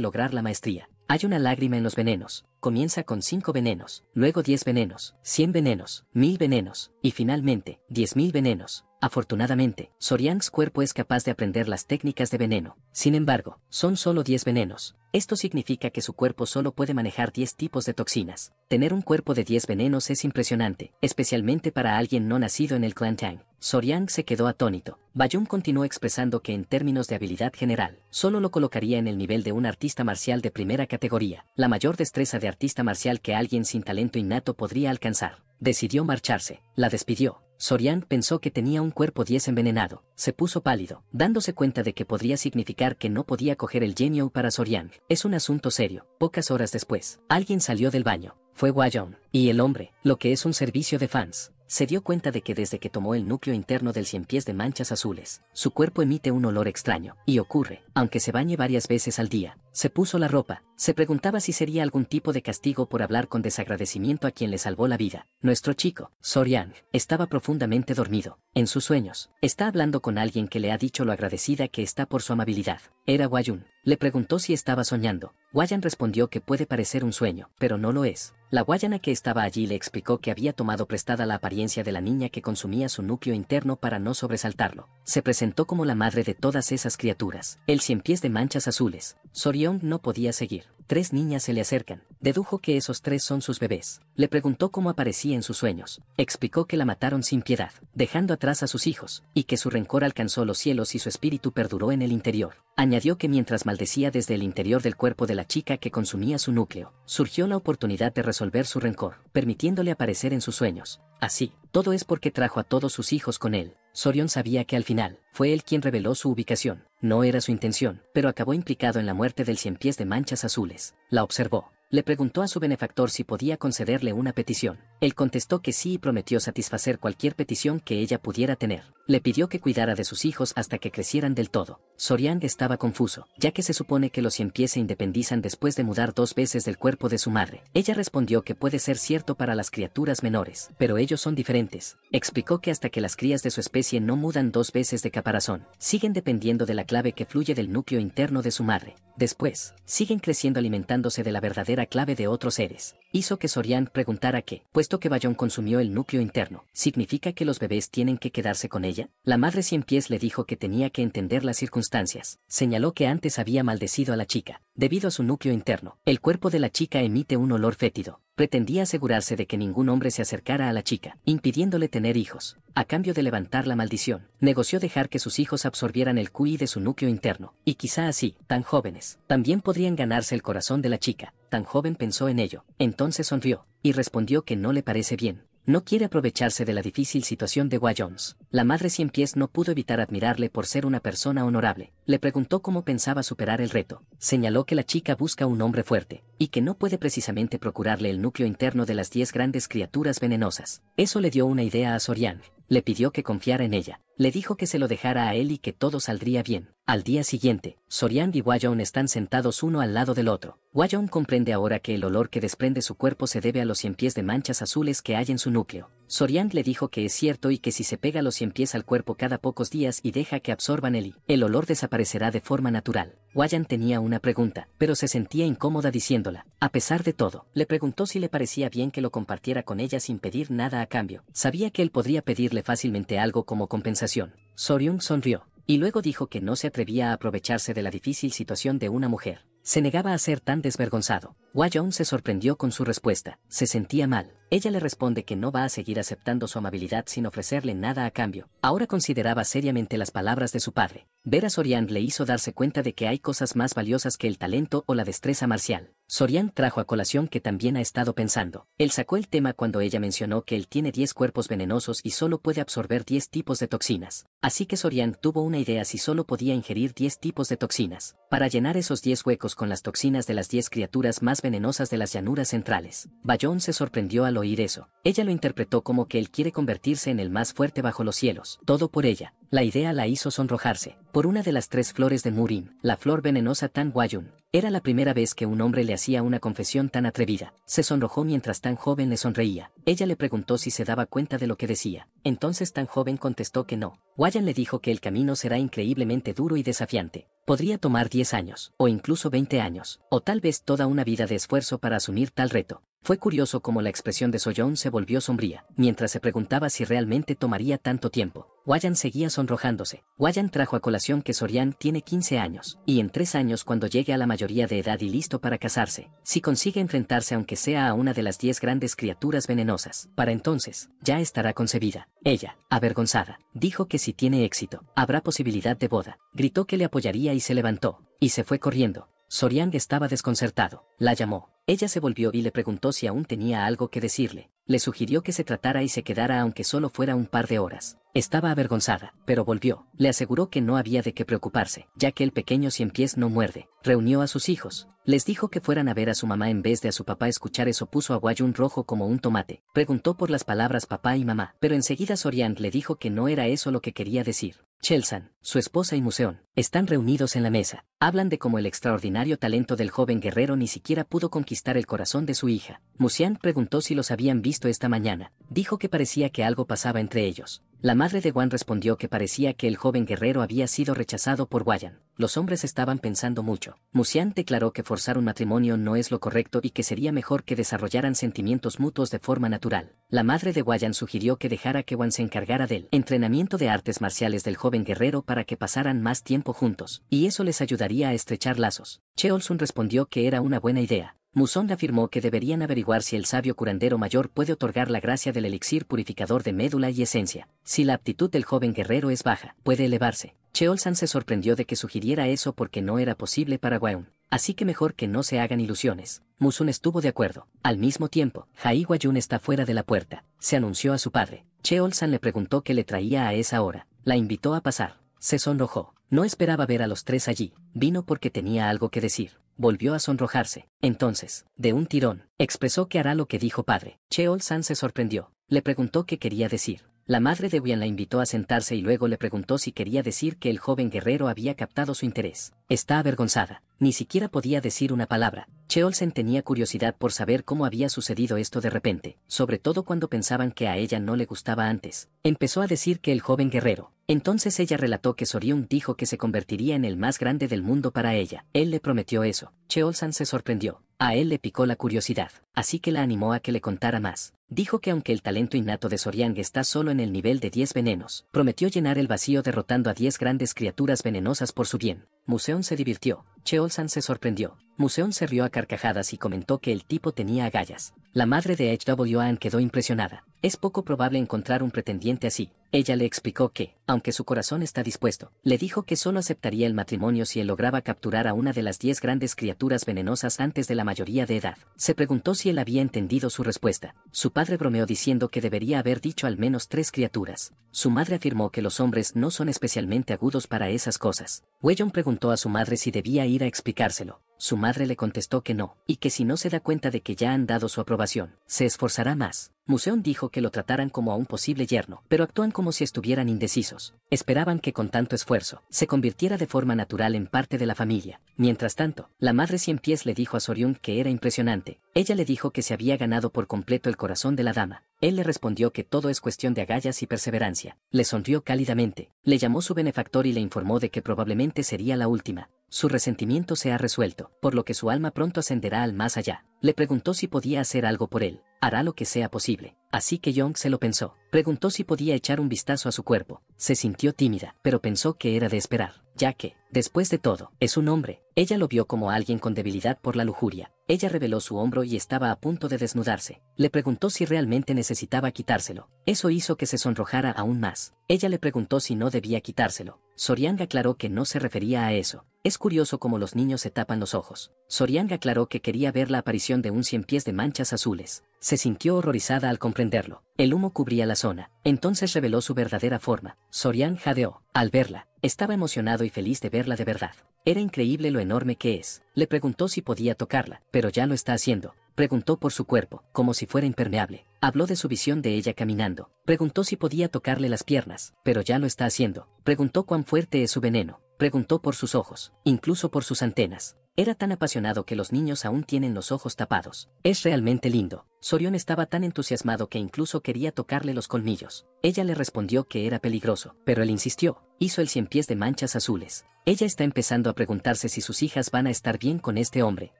lograr la maestría. Hay una lágrima en los venenos. Comienza con 5 venenos, luego 10 venenos, 100 venenos, 1000 venenos y finalmente 10.000 venenos. Afortunadamente, Soriang's cuerpo es capaz de aprender las técnicas de veneno. Sin embargo, son solo 10 venenos. Esto significa que su cuerpo solo puede manejar 10 tipos de toxinas. Tener un cuerpo de 10 venenos es impresionante, especialmente para alguien no nacido en el clan Tang. Soryang se quedó atónito. Bayun continuó expresando que en términos de habilidad general, solo lo colocaría en el nivel de un artista marcial de primera categoría, la mayor destreza de artista marcial que alguien sin talento innato podría alcanzar. Decidió marcharse, la despidió, Soryang pensó que tenía un cuerpo 10 envenenado, se puso pálido, dándose cuenta de que podría significar que no podía coger el genio para Soryang. Es un asunto serio. Pocas horas después, alguien salió del baño, fue guayón y el hombre, lo que es un servicio de fans, se dio cuenta de que desde que tomó el núcleo interno del cien pies de manchas azules, su cuerpo emite un olor extraño, y ocurre, aunque se bañe varias veces al día, se puso la ropa, se preguntaba si sería algún tipo de castigo por hablar con desagradecimiento a quien le salvó la vida. Nuestro chico, Sorian, estaba profundamente dormido. En sus sueños, está hablando con alguien que le ha dicho lo agradecida que está por su amabilidad. Era Wayun. Le preguntó si estaba soñando. Wayan respondió que puede parecer un sueño, pero no lo es. La guayana que estaba allí le explicó que había tomado prestada la apariencia de la niña que consumía su núcleo interno para no sobresaltarlo. Se presentó como la madre de todas esas criaturas, el cien pies de manchas azules. Sorian no podía seguir. Tres niñas se le acercan. Dedujo que esos tres son sus bebés. Le preguntó cómo aparecía en sus sueños. Explicó que la mataron sin piedad, dejando atrás a sus hijos, y que su rencor alcanzó los cielos y su espíritu perduró en el interior. Añadió que mientras maldecía desde el interior del cuerpo de la chica que consumía su núcleo, surgió la oportunidad de resolver su rencor, permitiéndole aparecer en sus sueños. Así, todo es porque trajo a todos sus hijos con él, Sorion sabía que al final, fue él quien reveló su ubicación. No era su intención, pero acabó implicado en la muerte del cien pies de manchas azules. La observó. Le preguntó a su benefactor si podía concederle una petición. Él contestó que sí y prometió satisfacer cualquier petición que ella pudiera tener. Le pidió que cuidara de sus hijos hasta que crecieran del todo. Sorian estaba confuso, ya que se supone que los cien se independizan después de mudar dos veces del cuerpo de su madre. Ella respondió que puede ser cierto para las criaturas menores, pero ellos son diferentes. Explicó que hasta que las crías de su especie no mudan dos veces de caparazón, siguen dependiendo de la clave que fluye del núcleo interno de su madre. Después, siguen creciendo alimentándose de la verdadera clave de otros seres hizo que Sorian preguntara que, puesto que Bayon consumió el núcleo interno, ¿significa que los bebés tienen que quedarse con ella? La madre cien pies le dijo que tenía que entender las circunstancias. Señaló que antes había maldecido a la chica, debido a su núcleo interno. El cuerpo de la chica emite un olor fétido, Pretendía asegurarse de que ningún hombre se acercara a la chica, impidiéndole tener hijos. A cambio de levantar la maldición, negoció dejar que sus hijos absorbieran el QI de su núcleo interno, y quizá así, tan jóvenes, también podrían ganarse el corazón de la chica. Tan joven pensó en ello, entonces sonrió, y respondió que no le parece bien, no quiere aprovecharse de la difícil situación de Jones. La madre cien pies no pudo evitar admirarle por ser una persona honorable. Le preguntó cómo pensaba superar el reto. Señaló que la chica busca un hombre fuerte, y que no puede precisamente procurarle el núcleo interno de las diez grandes criaturas venenosas. Eso le dio una idea a Sorian, le pidió que confiara en ella, le dijo que se lo dejara a él y que todo saldría bien. Al día siguiente, Sorian y Wayon están sentados uno al lado del otro. Wayon comprende ahora que el olor que desprende su cuerpo se debe a los cien pies de manchas azules que hay en su núcleo. Sorian le dijo que es cierto y que si se pega los 100 pies al cuerpo cada pocos días y deja que absorban el el olor desaparecerá de forma natural. Wayan tenía una pregunta, pero se sentía incómoda diciéndola. A pesar de todo, le preguntó si le parecía bien que lo compartiera con ella sin pedir nada a cambio. Sabía que él podría pedirle fácilmente algo como compensación. Soriung sonrió, y luego dijo que no se atrevía a aprovecharse de la difícil situación de una mujer. Se negaba a ser tan desvergonzado. Wayon se sorprendió con su respuesta, se sentía mal. Ella le responde que no va a seguir aceptando su amabilidad sin ofrecerle nada a cambio. Ahora consideraba seriamente las palabras de su padre. Ver a Sorian le hizo darse cuenta de que hay cosas más valiosas que el talento o la destreza marcial. Sorian trajo a colación que también ha estado pensando. Él sacó el tema cuando ella mencionó que él tiene 10 cuerpos venenosos y solo puede absorber 10 tipos de toxinas. Así que Sorian tuvo una idea si solo podía ingerir 10 tipos de toxinas. Para llenar esos 10 huecos con las toxinas de las 10 criaturas más venenosas de las llanuras centrales. Bayon se sorprendió al oír eso. Ella lo interpretó como que él quiere convertirse en el más fuerte bajo los cielos. Todo por ella. La idea la hizo sonrojarse. Por una de las tres flores de Murim, la flor venenosa Tan Guayun. Era la primera vez que un hombre le hacía una confesión tan atrevida. Se sonrojó mientras tan joven le sonreía. Ella le preguntó si se daba cuenta de lo que decía. Entonces tan joven contestó que no. Wayan le dijo que el camino será increíblemente duro y desafiante. Podría tomar 10 años, o incluso 20 años, o tal vez toda una vida de esfuerzo para asumir tal reto. Fue curioso cómo la expresión de Soyon se volvió sombría, mientras se preguntaba si realmente tomaría tanto tiempo. Wayan seguía sonrojándose. Wayan trajo a colación que Sorian tiene 15 años, y en 3 años cuando llegue a la mayoría de edad y listo para casarse, si consigue enfrentarse aunque sea a una de las 10 grandes criaturas venenosas, para entonces, ya estará concebida. Ella, avergonzada, dijo que si tiene éxito, habrá posibilidad de boda. Gritó que le apoyaría y se levantó, y se fue corriendo, Soriang estaba desconcertado. La llamó. Ella se volvió y le preguntó si aún tenía algo que decirle. Le sugirió que se tratara y se quedara aunque solo fuera un par de horas. Estaba avergonzada, pero volvió. Le aseguró que no había de qué preocuparse, ya que el pequeño cien pies no muerde. Reunió a sus hijos. Les dijo que fueran a ver a su mamá en vez de a su papá escuchar eso puso a Guayun rojo como un tomate. Preguntó por las palabras papá y mamá, pero enseguida Sorian le dijo que no era eso lo que quería decir. Chelsan, su esposa y Museón, están reunidos en la mesa. Hablan de cómo el extraordinario talento del joven guerrero ni siquiera pudo conquistar el corazón de su hija. Museán preguntó si los habían visto esta mañana. Dijo que parecía que algo pasaba entre ellos. La madre de Wan respondió que parecía que el joven guerrero había sido rechazado por Wayan. Los hombres estaban pensando mucho. Musian declaró que forzar un matrimonio no es lo correcto y que sería mejor que desarrollaran sentimientos mutuos de forma natural. La madre de Wayan sugirió que dejara que Wan se encargara del entrenamiento de artes marciales del joven guerrero para que pasaran más tiempo juntos, y eso les ayudaría a estrechar lazos. Cheolsun respondió que era una buena idea. Musón afirmó que deberían averiguar si el sabio curandero mayor puede otorgar la gracia del elixir purificador de médula y esencia. Si la aptitud del joven guerrero es baja, puede elevarse. Cheolsan se sorprendió de que sugiriera eso porque no era posible para Guayun. Así que mejor que no se hagan ilusiones. Musun estuvo de acuerdo. Al mismo tiempo, Hai Guayun está fuera de la puerta. Se anunció a su padre. Cheolsan le preguntó qué le traía a esa hora. La invitó a pasar. Se sonrojó. No esperaba ver a los tres allí. Vino porque tenía algo que decir volvió a sonrojarse. Entonces, de un tirón, expresó que hará lo que dijo padre. Cheol San se sorprendió. Le preguntó qué quería decir. La madre de Wian la invitó a sentarse y luego le preguntó si quería decir que el joven guerrero había captado su interés. Está avergonzada. Ni siquiera podía decir una palabra. Cheolsen tenía curiosidad por saber cómo había sucedido esto de repente, sobre todo cuando pensaban que a ella no le gustaba antes. Empezó a decir que el joven guerrero. Entonces ella relató que Soryung dijo que se convertiría en el más grande del mundo para ella. Él le prometió eso. Cheolsan se sorprendió. A él le picó la curiosidad, así que la animó a que le contara más. Dijo que aunque el talento innato de Soriang está solo en el nivel de 10 venenos, prometió llenar el vacío derrotando a 10 grandes criaturas venenosas por su bien. Museon se divirtió, Cheolsan se sorprendió. Museon se rió a carcajadas y comentó que el tipo tenía agallas. La madre de H.W.A.N. quedó impresionada. Es poco probable encontrar un pretendiente así. Ella le explicó que, aunque su corazón está dispuesto, le dijo que solo aceptaría el matrimonio si él lograba capturar a una de las diez grandes criaturas venenosas antes de la mayoría de edad. Se preguntó si él había entendido su respuesta. Su padre bromeó diciendo que debería haber dicho al menos tres criaturas. Su madre afirmó que los hombres no son especialmente agudos para esas cosas. Weyon preguntó a su madre si debía ir a explicárselo. Su madre le contestó que no, y que si no se da cuenta de que ya han dado su aprobación, se esforzará más. Museón dijo que lo trataran como a un posible yerno, pero actúan como si estuvieran indecisos. Esperaban que con tanto esfuerzo, se convirtiera de forma natural en parte de la familia. Mientras tanto, la madre cien pies le dijo a Soryun que era impresionante. Ella le dijo que se había ganado por completo el corazón de la dama. Él le respondió que todo es cuestión de agallas y perseverancia. Le sonrió cálidamente, le llamó su benefactor y le informó de que probablemente sería la última. Su resentimiento se ha resuelto, por lo que su alma pronto ascenderá al más allá. Le preguntó si podía hacer algo por él hará lo que sea posible. Así que Young se lo pensó. Preguntó si podía echar un vistazo a su cuerpo. Se sintió tímida, pero pensó que era de esperar, ya que, después de todo, es un hombre. Ella lo vio como alguien con debilidad por la lujuria. Ella reveló su hombro y estaba a punto de desnudarse. Le preguntó si realmente necesitaba quitárselo. Eso hizo que se sonrojara aún más. Ella le preguntó si no debía quitárselo. Soriang aclaró que no se refería a eso. Es curioso cómo los niños se tapan los ojos. Soriang aclaró que quería ver la aparición de un cien pies de manchas azules. Se sintió horrorizada al comprenderlo. El humo cubría la zona. Entonces reveló su verdadera forma. Soriang jadeó. Al verla, estaba emocionado y feliz de verla de verdad. Era increíble lo enorme que es. Le preguntó si podía tocarla, pero ya lo está haciendo. Preguntó por su cuerpo, como si fuera impermeable. Habló de su visión de ella caminando. Preguntó si podía tocarle las piernas, pero ya lo está haciendo. Preguntó cuán fuerte es su veneno. Preguntó por sus ojos, incluso por sus antenas. Era tan apasionado que los niños aún tienen los ojos tapados. Es realmente lindo. Sorión estaba tan entusiasmado que incluso quería tocarle los colmillos. Ella le respondió que era peligroso, pero él insistió hizo el cien pies de manchas azules. Ella está empezando a preguntarse si sus hijas van a estar bien con este hombre.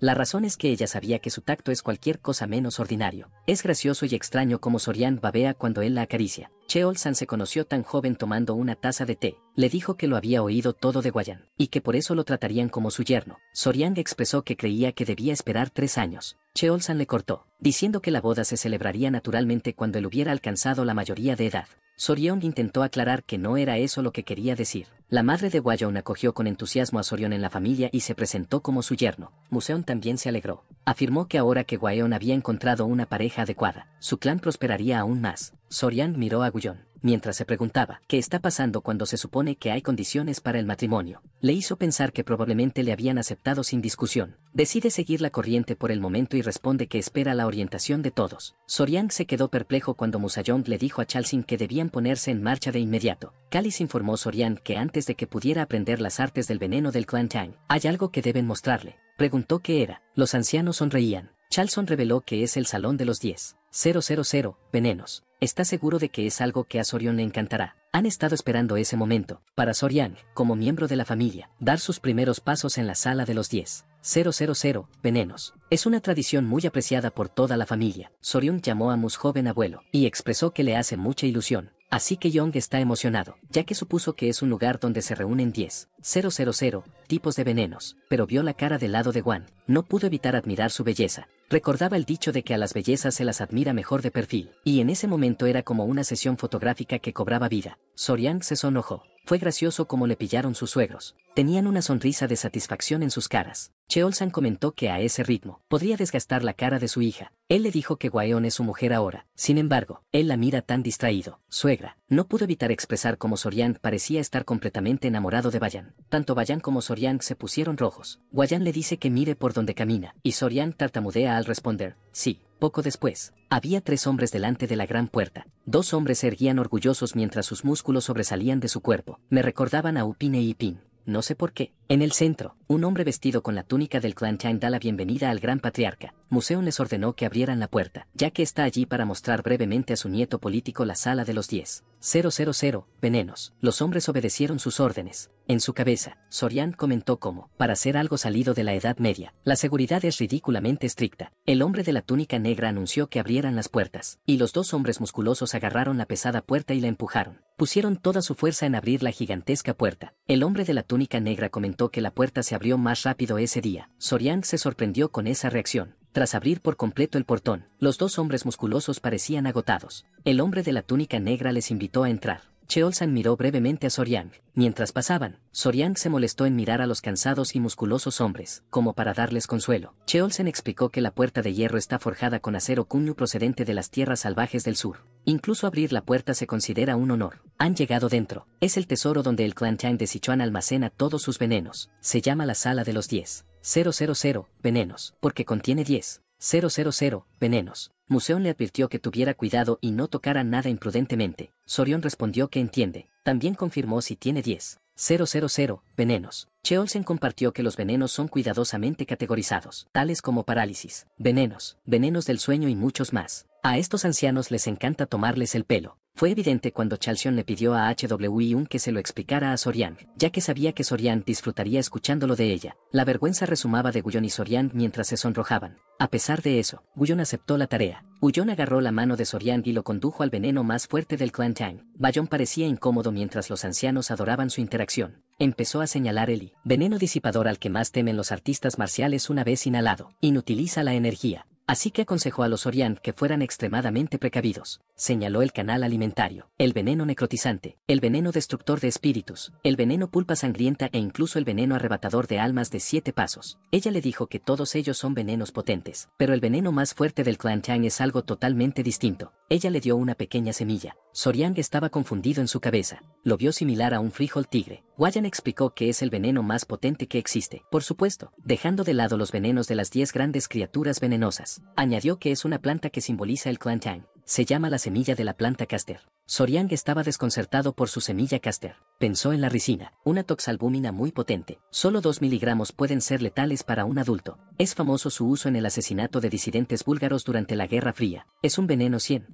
La razón es que ella sabía que su tacto es cualquier cosa menos ordinario. Es gracioso y extraño como Sorian babea cuando él la acaricia. Che Olsan se conoció tan joven tomando una taza de té. Le dijo que lo había oído todo de Guayan, y que por eso lo tratarían como su yerno. Sorian expresó que creía que debía esperar tres años. Che Olsan le cortó, diciendo que la boda se celebraría naturalmente cuando él hubiera alcanzado la mayoría de edad. Sorion intentó aclarar que no era eso lo que quería decir. La madre de guayón acogió con entusiasmo a Sorion en la familia y se presentó como su yerno. Museon también se alegró. Afirmó que ahora que guayón había encontrado una pareja adecuada, su clan prosperaría aún más. Sorian miró a Guyon mientras se preguntaba qué está pasando cuando se supone que hay condiciones para el matrimonio. Le hizo pensar que probablemente le habían aceptado sin discusión. Decide seguir la corriente por el momento y responde que espera la orientación de todos. Soriang se quedó perplejo cuando Musayong le dijo a Chalsing que debían ponerse en marcha de inmediato. cáliz informó Soriang que antes de que pudiera aprender las artes del veneno del clan Tang, hay algo que deben mostrarle. Preguntó qué era. Los ancianos sonreían. Chalson reveló que es el Salón de los Diez. 000, Venenos. Está seguro de que es algo que a Sorion le encantará. Han estado esperando ese momento, para Sorian, como miembro de la familia, dar sus primeros pasos en la sala de los 10. 000, Venenos. Es una tradición muy apreciada por toda la familia. Sorion llamó a Mus joven abuelo, y expresó que le hace mucha ilusión. Así que Young está emocionado, ya que supuso que es un lugar donde se reúnen 10, 000, tipos de venenos, pero vio la cara del lado de Wan, No pudo evitar admirar su belleza, Recordaba el dicho de que a las bellezas se las admira mejor de perfil, y en ese momento era como una sesión fotográfica que cobraba vida. Soriang se sonojó. Fue gracioso como le pillaron sus suegros. Tenían una sonrisa de satisfacción en sus caras. Cheolsan comentó que a ese ritmo podría desgastar la cara de su hija. Él le dijo que Guayón es su mujer ahora. Sin embargo, él la mira tan distraído. Suegra, no pudo evitar expresar cómo Soryang parecía estar completamente enamorado de Bayan. Tanto Bayan como Soryang se pusieron rojos. Guayan le dice que mire por donde camina, y Sorian tartamudea al responder, sí. Poco después, había tres hombres delante de la gran puerta. Dos hombres se erguían orgullosos mientras sus músculos sobresalían de su cuerpo. Me recordaban a Upine y Pin. No sé por qué. En el centro, un hombre vestido con la túnica del clan Chang da la bienvenida al gran patriarca. museo les ordenó que abrieran la puerta, ya que está allí para mostrar brevemente a su nieto político la sala de los 10. 000, venenos. Los hombres obedecieron sus órdenes. En su cabeza, Sorian comentó cómo, para hacer algo salido de la Edad Media, la seguridad es ridículamente estricta. El hombre de la túnica negra anunció que abrieran las puertas, y los dos hombres musculosos agarraron la pesada puerta y la empujaron. Pusieron toda su fuerza en abrir la gigantesca puerta. El hombre de la túnica negra comentó que la puerta se abrió más rápido ese día. Sorian se sorprendió con esa reacción. Tras abrir por completo el portón, los dos hombres musculosos parecían agotados. El hombre de la túnica negra les invitó a entrar. Cheolsan miró brevemente a Sorian. Mientras pasaban, Sorian se molestó en mirar a los cansados y musculosos hombres, como para darles consuelo. Cheolsen explicó que la puerta de hierro está forjada con acero cuño procedente de las tierras salvajes del sur. Incluso abrir la puerta se considera un honor. Han llegado dentro. Es el tesoro donde el clan Chang de Sichuan almacena todos sus venenos. Se llama la Sala de los Diez. 000, venenos, porque contiene 10, 000, venenos. Museón le advirtió que tuviera cuidado y no tocara nada imprudentemente. Sorión respondió que entiende. También confirmó si tiene 10. 000, venenos. cheolsen compartió que los venenos son cuidadosamente categorizados, tales como parálisis, venenos, venenos del sueño y muchos más. A estos ancianos les encanta tomarles el pelo. Fue evidente cuando Chalcion le pidió a HWI que se lo explicara a Sorian, ya que sabía que Sorian disfrutaría escuchándolo de ella. La vergüenza resumaba de Guyon y Sorian mientras se sonrojaban. A pesar de eso, Guyon aceptó la tarea. Guyon agarró la mano de Sorian y lo condujo al veneno más fuerte del clan Tang. Bayon parecía incómodo mientras los ancianos adoraban su interacción. Empezó a señalar Eli, veneno disipador al que más temen los artistas marciales una vez inhalado. Inutiliza la energía. Así que aconsejó a los Orián que fueran extremadamente precavidos. Señaló el canal alimentario, el veneno necrotizante, el veneno destructor de espíritus, el veneno pulpa sangrienta e incluso el veneno arrebatador de almas de siete pasos. Ella le dijo que todos ellos son venenos potentes, pero el veneno más fuerte del Clan Chang es algo totalmente distinto. Ella le dio una pequeña semilla. Soriang estaba confundido en su cabeza. Lo vio similar a un frijol tigre. Wayan explicó que es el veneno más potente que existe, por supuesto, dejando de lado los venenos de las 10 grandes criaturas venenosas. Añadió que es una planta que simboliza el Clan Tang. Se llama la semilla de la planta Caster. Soriang estaba desconcertado por su semilla Caster. Pensó en la ricina, una toxalbúmina muy potente. Solo 2 miligramos pueden ser letales para un adulto. Es famoso su uso en el asesinato de disidentes búlgaros durante la Guerra Fría. Es un veneno 100.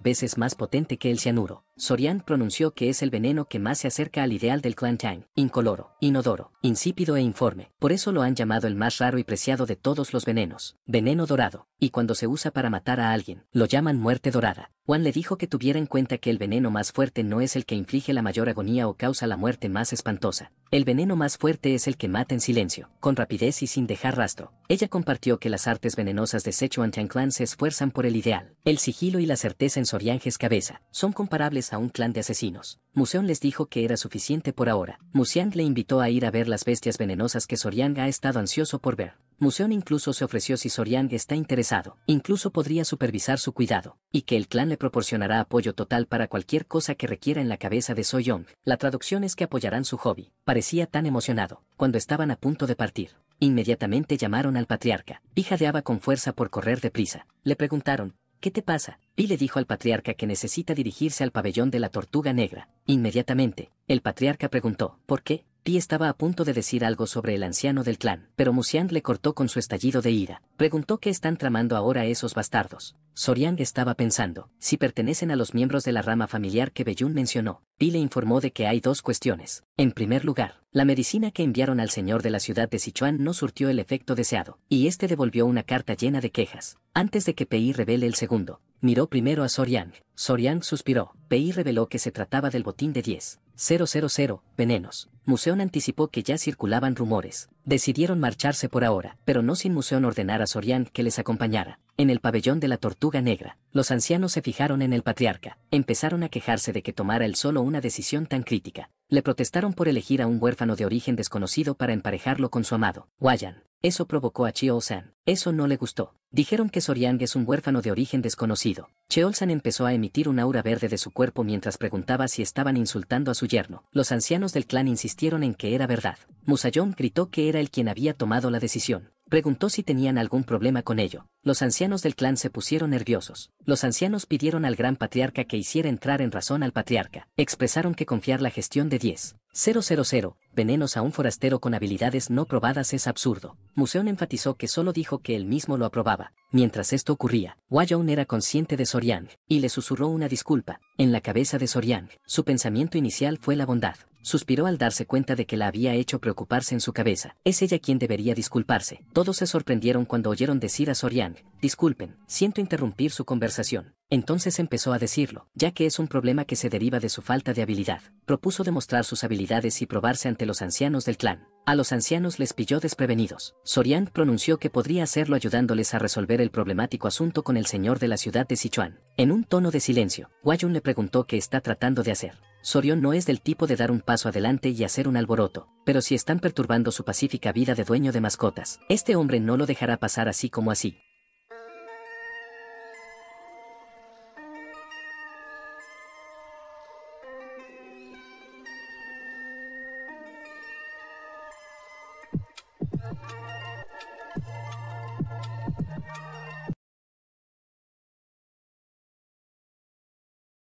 veces más potente que el cianuro. Sorian pronunció que es el veneno que más se acerca al ideal del clan Chang, incoloro, inodoro, insípido e informe. Por eso lo han llamado el más raro y preciado de todos los venenos, veneno dorado. Y cuando se usa para matar a alguien, lo llaman muerte dorada. Juan le dijo que tuviera en cuenta que el veneno más fuerte no es el que inflige la mayor agonía o causa la muerte más espantosa. El veneno más fuerte es el que mata en silencio, con rapidez y sin dejar rastro. Ella compartió que las artes venenosas de Sichuan Clan se esfuerzan por el ideal, el sigilo y la certeza en Sorianges cabeza. Son comparables a un clan de asesinos. Museon les dijo que era suficiente por ahora. Museang le invitó a ir a ver las bestias venenosas que Soryang ha estado ansioso por ver. Museón incluso se ofreció si Soryang está interesado. Incluso podría supervisar su cuidado, y que el clan le proporcionará apoyo total para cualquier cosa que requiera en la cabeza de Soyong. La traducción es que apoyarán su hobby. Parecía tan emocionado, cuando estaban a punto de partir. Inmediatamente llamaron al patriarca. jadeaba con fuerza por correr deprisa. Le preguntaron, ¿Qué te pasa? Y le dijo al patriarca que necesita dirigirse al pabellón de la tortuga negra. Inmediatamente, el patriarca preguntó, ¿por qué? Pi estaba a punto de decir algo sobre el anciano del clan, pero Xiang le cortó con su estallido de ira. Preguntó qué están tramando ahora esos bastardos. Soriang estaba pensando, si pertenecen a los miembros de la rama familiar que Beyun mencionó. Pi le informó de que hay dos cuestiones. En primer lugar, la medicina que enviaron al señor de la ciudad de Sichuan no surtió el efecto deseado, y este devolvió una carta llena de quejas. Antes de que Pei revele el segundo, miró primero a Soriang. Soriang suspiró. Pei reveló que se trataba del botín de 10. 000, venenos. Museón anticipó que ya circulaban rumores. Decidieron marcharse por ahora, pero no sin Museón ordenar a Sorian que les acompañara. En el pabellón de la Tortuga Negra, los ancianos se fijaron en el patriarca. Empezaron a quejarse de que tomara él solo una decisión tan crítica le protestaron por elegir a un huérfano de origen desconocido para emparejarlo con su amado, Wayan. Eso provocó a Cheol-san. Eso no le gustó. Dijeron que Soryang es un huérfano de origen desconocido. Cheol-san empezó a emitir un aura verde de su cuerpo mientras preguntaba si estaban insultando a su yerno. Los ancianos del clan insistieron en que era verdad. Musayong gritó que era el quien había tomado la decisión. Preguntó si tenían algún problema con ello. Los ancianos del clan se pusieron nerviosos. Los ancianos pidieron al gran patriarca que hiciera entrar en razón al patriarca. Expresaron que confiar la gestión de 10.000 venenos a un forastero con habilidades no probadas es absurdo. Museon enfatizó que solo dijo que él mismo lo aprobaba. Mientras esto ocurría, Wayoung era consciente de Soryang y le susurró una disculpa. En la cabeza de Soryang, su pensamiento inicial fue la bondad. Suspiró al darse cuenta de que la había hecho preocuparse en su cabeza. Es ella quien debería disculparse. Todos se sorprendieron cuando oyeron decir a Sorian, disculpen, siento interrumpir su conversación. Entonces empezó a decirlo, ya que es un problema que se deriva de su falta de habilidad. Propuso demostrar sus habilidades y probarse ante los ancianos del clan. A los ancianos les pilló desprevenidos. Sorian pronunció que podría hacerlo ayudándoles a resolver el problemático asunto con el señor de la ciudad de Sichuan. En un tono de silencio, Wayun le preguntó qué está tratando de hacer. Sorian no es del tipo de dar un paso adelante y hacer un alboroto, pero si están perturbando su pacífica vida de dueño de mascotas, este hombre no lo dejará pasar así como así.